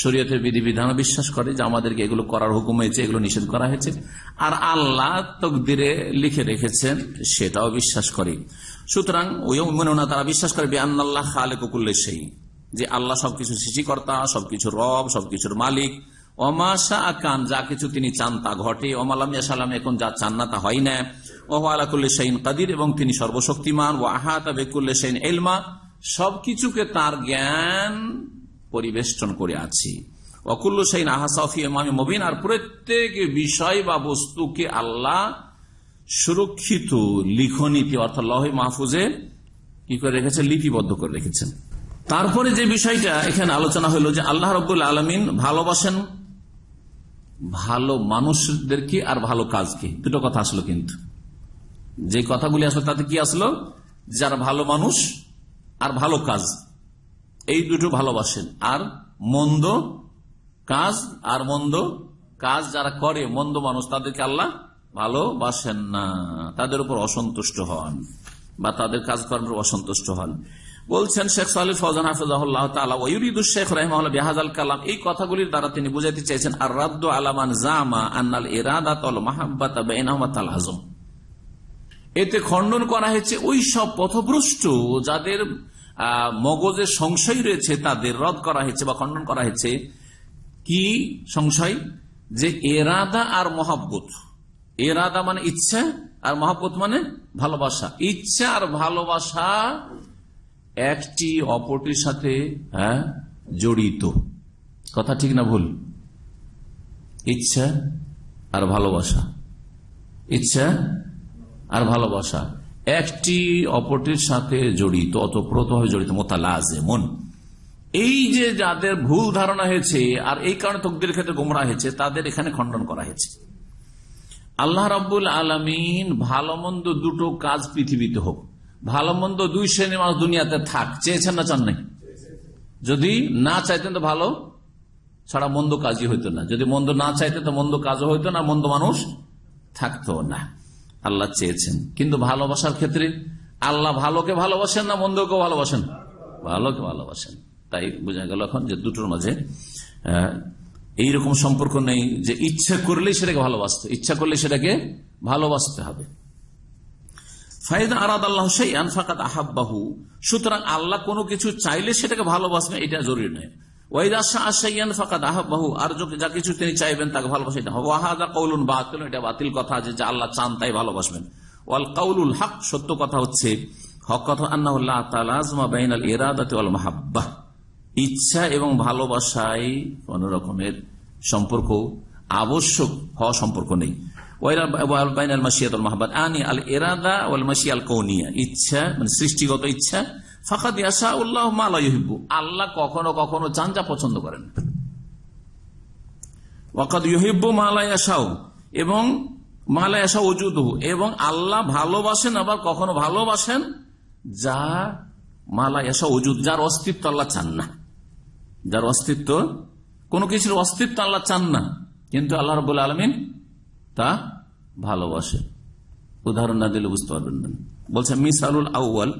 শরীয়তের বিধিবিধান বিশ্বাস করে যে আমাদেরকে এগুলো করার হুকুম হয়েছে এগুলো নিষেধ করা হয়েছে আর আল্লাহ তকদিরে লিখে রেখেছেন সেটাও বিশ্বাস করে সুতরাং মনে না তারা বিশ্বাস করে আল্লাহ খালে কুকুল্লে সেই যে আল্লাহ সবকিছু সৃষ্টিকর্তা সবকিছু রব সবকিছুর মালিক অমাশা আকান যা কিছু তিনি এখন তা হয় না শাহিন এবং তিনি সর্বশক্তিমান শাহিন এলমা তার জ্ঞান পরিবেষ্টন করে আছি অকুল্ল সাইন আহাসাফি মবিন আর প্রত্যেক বিষয় বা বস্তুকে আল্লাহ সুরক্ষিত লিখনীতি অর্থাৎ লহে মাহফুজে কি করে রেখেছে লিপিবদ্ধ করে রেখেছেন তারপরে যে বিষয়টা এখানে আলোচনা হলো যে আল্লাহ রবুল আলমিন ভালোবাসেন ভালো মানুষদেরকে আর ভালো কাজকে দুটো কথা আসলো কিন্তু যে কথাগুলি আসলো তাতে কি আসলো যারা ভালো মানুষ আর ভালো কাজ এই দুটো ভালোবাসেন আর মন্দ কাজ আর মন্দ কাজ যারা করে মন্দ মানুষ তাদেরকে আল্লাহ ভালোবাসেন না তাদের উপর অসন্তুষ্ট হন বা তাদের কাজ কাজকর্মের অসন্তুষ্ট হন বলছেন শেখ সাহেব ফৌজান হাফিজাহ তালাউরিদুল শেখ রহমাল বেহাজাল কালাম এই কথাগুলির দ্বারা তিনি বুঝাইতে চাইছেন আর রাদ্দ আলামান জামা আন্নাল ইরাদাত মাহাব্বাত আল আজম এতে খণ্ডন করা হয়েছে ওই সব পথভ্রষ্ট যাদের মগজের সংশয় রয়েছে তাদের রদ করা হয়েছে বা খণ্ডন করা হয়েছে কি সংশয় যে এরাদা আর মহাব্বত এরাদা মানে ইচ্ছা আর মহাব্বত মানে ভালোবাসা ইচ্ছা আর ভালোবাসা একটি অপরটির সাথে হ্যাঁ জড়িত কথা ঠিক না ভুল ইচ্ছা আর ভালোবাসা ইচ্ছা আর ভালোবাসা একটি অপরটির সাথে জড়িত অতপ্রতভাবে জড়িত মোতালাজে মন এই যে যাদের ভুল ধারণা হয়েছে আর এই কারণে তকদির ক্ষেত্রে গোমরা হয়েছে তাদের এখানে খণ্ডন করা হয়েছে আল্লাহ রাবুল আলমিন ভালো মন্দ দুটো কাজ পৃথিবীতে হোক ভালো মন্দ দুই শ্রেণী মানুষ দুনিয়াতে থাক চেয়েছেন না চান নাই যদি না চাইতেন তো ভালো ছাড়া মন্দ কাজই হইতো না যদি মন্দ না চাইতেন তো মন্দ কাজও হইতো না মন্দ মানুষ থাকতো না আল্লাহ চেয়েছেন কিন্তু ভালোবাসার ক্ষেত্রে আল্লাহ ভালোকে ভালোবাসেন না মন্দকে ভালোবাসেন ভালোকে ভালোবাসেন তাই বোঝা গেল এখন যে দুটোর মাঝে এই রকম সম্পর্ক নেই যে ইচ্ছা করলেই সেটাকে ভালোবাসতে ইচ্ছা করলে সেটাকে ভালোবাসতে হবে আল্লাহ সেই সুতরাং আল্লাহ কোনো কিছু চাইলে সেটাকে ভালোবাসবে এটা জরুরি নয় ওয়াইদাসা আসাইয়ান আর কিছু চাইবেন তাকে ভালোবাসেন ওয়াহাদা কৌলুন বাতিল এটা বাতিল কথা যে আল্লাহ চান তাই ভালোবাসবেন ওয়াল কাউলুল সত্য কথা হচ্ছে আন্না মাহাব্বা ইচ্ছা এবং ভালোবাসায় সম্পর্ক আবশ্যক হওয়া সম্পর্ক নেই ইচ্ছা মানে সৃষ্টিগত ইচ্ছা ফাঁকাদ ইয়াসা উল্লাহ মালাইহিব্বু আল্লাহ কখনো কখনো চান যা পছন্দ করেন ওয়াকাদ ইহিব্বু মালাইয়াসাও এবং মালায়াসা এবং আল্লাহ ভালোবাসেন আবার কখনো ভালোবাসেন যা মালা এসা অজুদ যার অস্তিত্ব আল্লাহ চান না যার অস্তিত্ব কোনো কিছুর অস্তিত্ব আল্লাহ চান না কিন্তু আল্লাহ রব আলমিন তা ভালোবাসে উদাহরণ না দিলে বুঝতে পারবেন না বলছে মিসারুল আউয়াল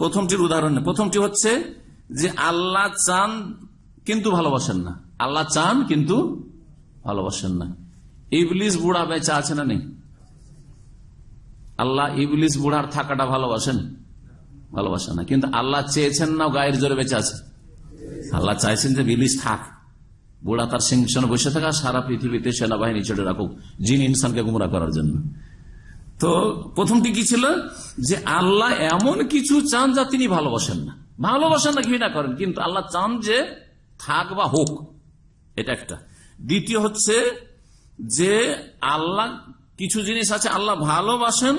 প্রথমটির উদাহরণ প্রথমটি হচ্ছে যে আল্লাহ চান কিন্তু ভালোবাসেন না আল্লাহ চান কিন্তু ভালোবাসেন না ইবলিস বুড়া বেঁচা আছে না নেই আল্লাহ ইবলিস বুড়ার থাকাটা ভালোবাসেন ভালোবাসেন না কিন্তু আল্লাহ চেয়েছেন না গায়ের জোরে বেঁচে আছে আল্লাহ চাইছেন যে বিলিস থাক বুড়া তার সিংহাসনে বসে থাকা সারা পৃথিবীতে সেনাবাহিনী ছেড়ে রাখুক জিন ইনসানকে গুমরা করার জন্য তো প্রথমটি কি ছিল যে আল্লাহ এমন কিছু চান যা তিনি ভালোবাসেন না ভালোবাসেন না ঘৃণা করেন কিন্তু আল্লাহ চান যে থাক বা হোক এটা একটা দ্বিতীয় হচ্ছে যে আল্লাহ কিছু জিনিস আছে আল্লাহ ভালোবাসেন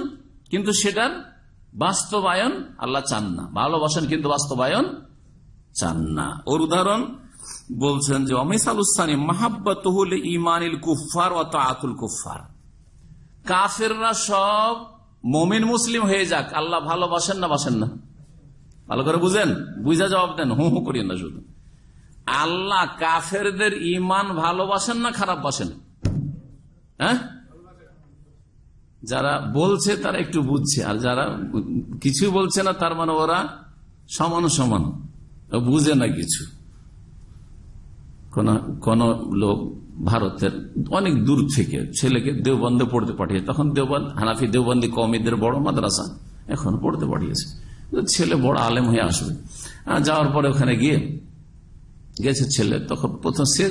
কিন্তু সেটার বাস্তবায়ন আল্লাহ চান না ভালোবাসেন কিন্তু বাস্তবায়ন চান না ওর উদাহরণ বলছেন যে অমিসাল উসানি মাহাব্বাত ইমানিল কুফার অত আতুল কুফার কাফেররা সব মমিন মুসলিম হয়ে যাক আল্লাহ ভালোবাসেন না বাসেন না ভালো করে বুঝেন বুঝা জবাব দেন হু হু করিয়েন না শুধু আল্লাহ কাফেরদের ইমান ভালোবাসেন না খারাপ বাসেন হ্যাঁ যারা বলছে তারা একটু বুঝছে আর যারা কিছু বলছে না তার মানে ওরা সমান সমান বুঝে না কিছু কোন লোক ভারতের অনেক দূর থেকে ছেলেকে দেওবন্দে পড়তে পাঠিয়েছে তখন দেওবন্দ হানাফি দেওবন্দি কমিদের বড় মাদ্রাসা এখন পড়তে পাঠিয়েছে ছেলে বড় আলেম হয়ে আসবে যাওয়ার পরে ওখানে গিয়ে গেছে ছেলে তখন প্রথম সে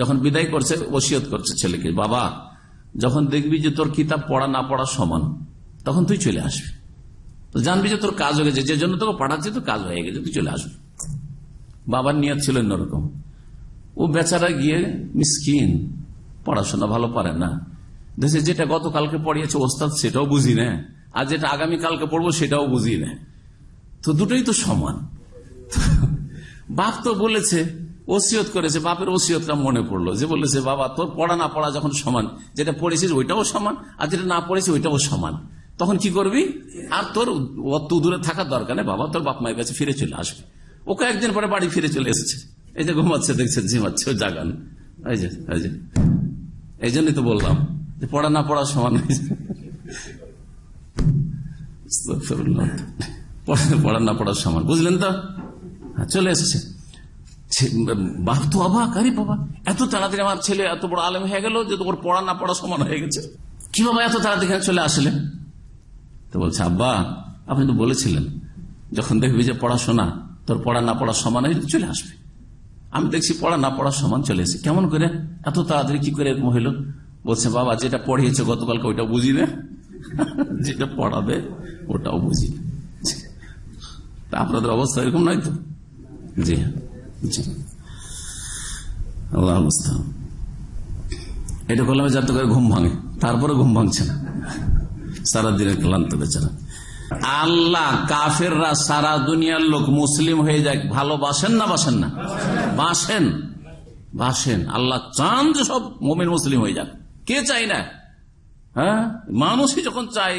যখন বিদায় করছে ওসিয়ত করছে ছেলেকে বাবা যখন দেখবি যে তোর কিতাব পড়া না পড়া সমান তখন তুই চলে আসবি তো জানবি যে তোর কাজ হয়ে গেছে যে জন্য তোকে পাঠাচ্ছে তো কাজ হয়ে গেছে তুই চলে আসবি বাবার নিয়ত ছিল অন্যরকম ও বেচারা গিয়ে মিসকিন পড়াশোনা ভালো পারে না দেশে যেটা গতকালকে পড়িয়েছে ওস্তাদ সেটাও বুঝি না আর যেটা আগামী কালকে পড়বো সেটাও বুঝি না তো দুটোই তো সমান বাপ তো বলেছে ওসিয়ত করেছে বাপের ওসিয়তটা মনে পড়লো যে বলেছে বাবা তোর পড়া না পড়া যখন সমান যেটা পড়েছিস ওইটাও সমান আর যেটা না পড়েছি ওইটাও সমান তখন কি করবি আর তোর অত দূরে থাকার দরকার নেই বাবা তোর বাপ মায়ের কাছে ফিরে চলে আসবে ওকে একদিন পরে বাড়ি ফিরে চলে এসেছে এই যে ঘুমাচ্ছে দেখছেন ঝিমাচ্ছে জাগান এই যে এই যে এই জন্যই তো বললাম যে পড়া না পড়া সমান পড়া না পড়ার সমান বুঝলেন তো হ্যাঁ, চলে এসেছে বাপ তো অবাক আরে বাবা এত তাড়াতাড়ি আমার ছেলে এত বড় আলেম হয়ে গেল যে তোমার পড়া না পড়া সমান হয়ে গেছে কি বাবা এত তাড়াতাড়ি চলে আসলেন তো বলছে আব্বা আপনি তো বলেছিলেন যখন দেখবি যে পড়াশোনা তোর পড়া না পড়া সমান হয়ে চলে আসবে আমি দেখছি পড়া না পড়া সমান চলে এসে কেমন করে এত তাড়াতাড়ি কি করে মহিল বলছে বাবা যেটা পড়িয়েছে গতকালকে ওইটা বুঝি না যেটা পড়াবে ওটাও বুঝি তা আপনাদের অবস্থা এরকম নয় তো জি হ্যাঁ জি আল্লাহ এটা করলাম যাতে করে ঘুম ভাঙে তারপরে ঘুম ভাঙছে না সারাদিনের ক্লান্ত বেচারা আল্লাহ কাফেররা সারা দুনিয়ার লোক মুসলিম হয়ে যাক ভালোবাসেন না বাসেন না বাসেন বাসেন আল্লাহ চান যে সব মোমিন মুসলিম হয়ে যাক কে চাই না হ্যাঁ মানুষই যখন চাই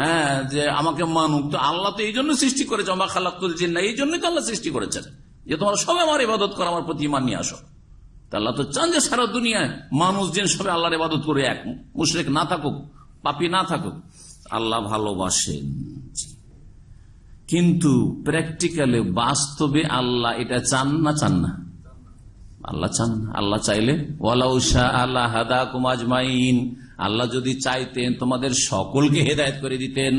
হ্যাঁ যে আমাকে মানুক তো আল্লাহ তো এই জন্য সৃষ্টি করেছে আমার খালাক্তুল না এই জন্যই তো আল্লাহ সৃষ্টি করেছেন যে তোমার সবাই আমার ইবাদত করো আমার প্রতি ইমান নিয়ে আসো আল্লাহ তো চান যে সারা দুনিয়ায় মানুষ যেন সবাই আল্লাহর ইবাদত করে এক মুশরেক না থাকুক পাপি না থাকুক আল্লাহ ভালোবাসেন কিন্তু প্র্যাকটিক্যালে বাস্তবে আল্লাহ এটা চান না চান না আল্লাহ চান আল্লাহ চাইলে ওয়ালাউসা আল্লাহ হাদা কুমাজমাইন আল্লাহ যদি চাইতেন তোমাদের সকলকে হেদায়ত করে দিতেন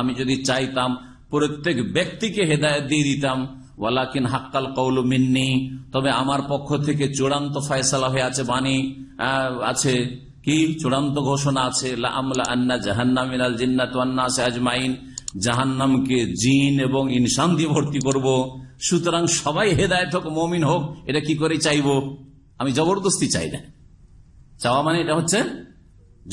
আমি যদি চাইতাম প্রত্যেক ব্যক্তিকে হেদায়ত দিয়ে দিতাম ওয়ালাকিন হাক্কাল কৌল মিন্নি তবে আমার পক্ষ থেকে চূড়ান্ত ফয়সালা হয়ে আছে বাণী আছে কি চূড়ান্ত ঘোষণা আছে আন্না জাহান্নাম ইনাল জিন্নাত আজমাইন জাহান্নামকে জিন এবং ইনসান দিয়ে ভর্তি করব সুতরাং সবাই হেদায়ত হোক মমিন হোক এটা কি করে চাইব আমি জবরদস্তি চাই না চাওয়া মানে এটা হচ্ছে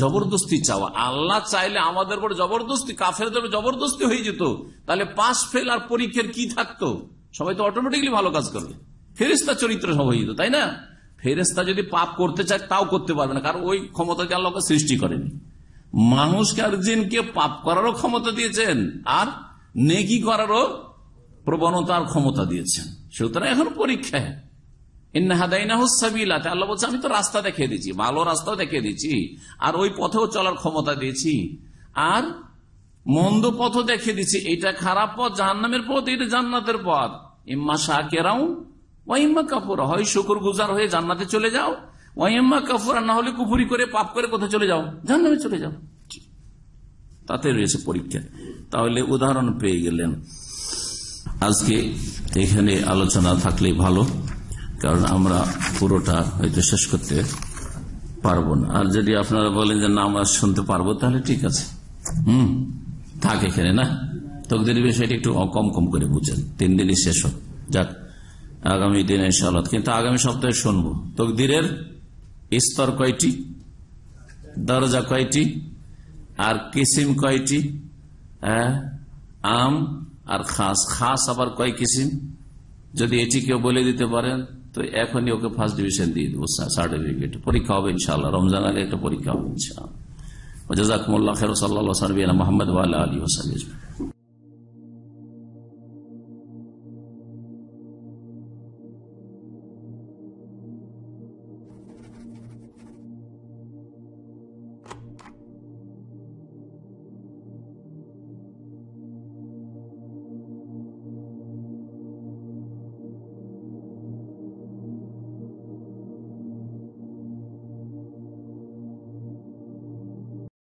জবরদস্তি চাওয়া আল্লাহ চাইলে আমাদের উপর জবরদস্তি কাফের জবরদস্তি হয়ে যেত তাহলে পাশ ফেল আর পরীক্ষার কি থাকতো সবাই তো অটোমেটিকলি ভালো কাজ করবে ফেরিস্তা চরিত্র সবাই তাই না ফেরেস্তা যদি পাপ করতে চায় তাও করতে পারবে না কারণ ওই ক্ষমতাকে আল্লাহকে সৃষ্টি করেনি মানুষকে আর জিনকে পাপ করারও ক্ষমতা দিয়েছেন আর নেকি করারও প্রবণতার ক্ষমতা দিয়েছেন সুতরাং এখন পরীক্ষায় আল্লাহ বলছে আমি তো রাস্তা দেখিয়ে দিচ্ছি ভালো রাস্তা দেখিয়ে দিচ্ছি আর ওই পথেও চলার ক্ষমতা দিয়েছি আর মন্দ পথ দেখিয়ে দিচ্ছি এটা খারাপ পথ জাহান্নামের পথ এটা জান্নাতের পথ ইম্মা শাহেরাও ওয়াইম্মা কাপুরা হয় শুকুর গুজার হয়ে জান্নাতে চলে যাও ওয়াইম্মা কাপুর না হলে কুপুরি করে পাপ করে কোথায় চলে যাও জান্নাতে চলে যাও তাতে রয়েছে পরীক্ষা তাহলে উদাহরণ পেয়ে গেলেন আজকে এখানে আলোচনা থাকলে ভালো কারণ আমরা পুরোটা হয়তো শেষ করতে পারবো না আর যদি আপনারা বলেন যে না আমরা শুনতে পারবো তাহলে ঠিক আছে হুম থাক এখানে না তকদির বিষয়টি একটু কম কম করে বুঝেন তিন দিনই শেষ হোক যাক আগামী দিনে সালাত কিন্তু আগামী সপ্তাহে শুনবো তকদিরের স্তর কয়টি দরজা কয়টি আর কিসিম কয়টি হ্যাঁ, আম আর খাস খাস আবার কয় কিসিম যদি এটি কেউ বলে দিতে পারেন তো এখনই ওকে ফার্স্ট ডিভিশন দিয়ে দেবো সার্টিফিকেট পরীক্ষা হবে ইনশাল্লাহ রমজান আলী একটা পরীক্ষা হবে ইনশাআল্লাহ জাজাকুমুল্লাহ খেরসাল্লাহ সালবিন মোহাম্মদ আলী হোসাইজ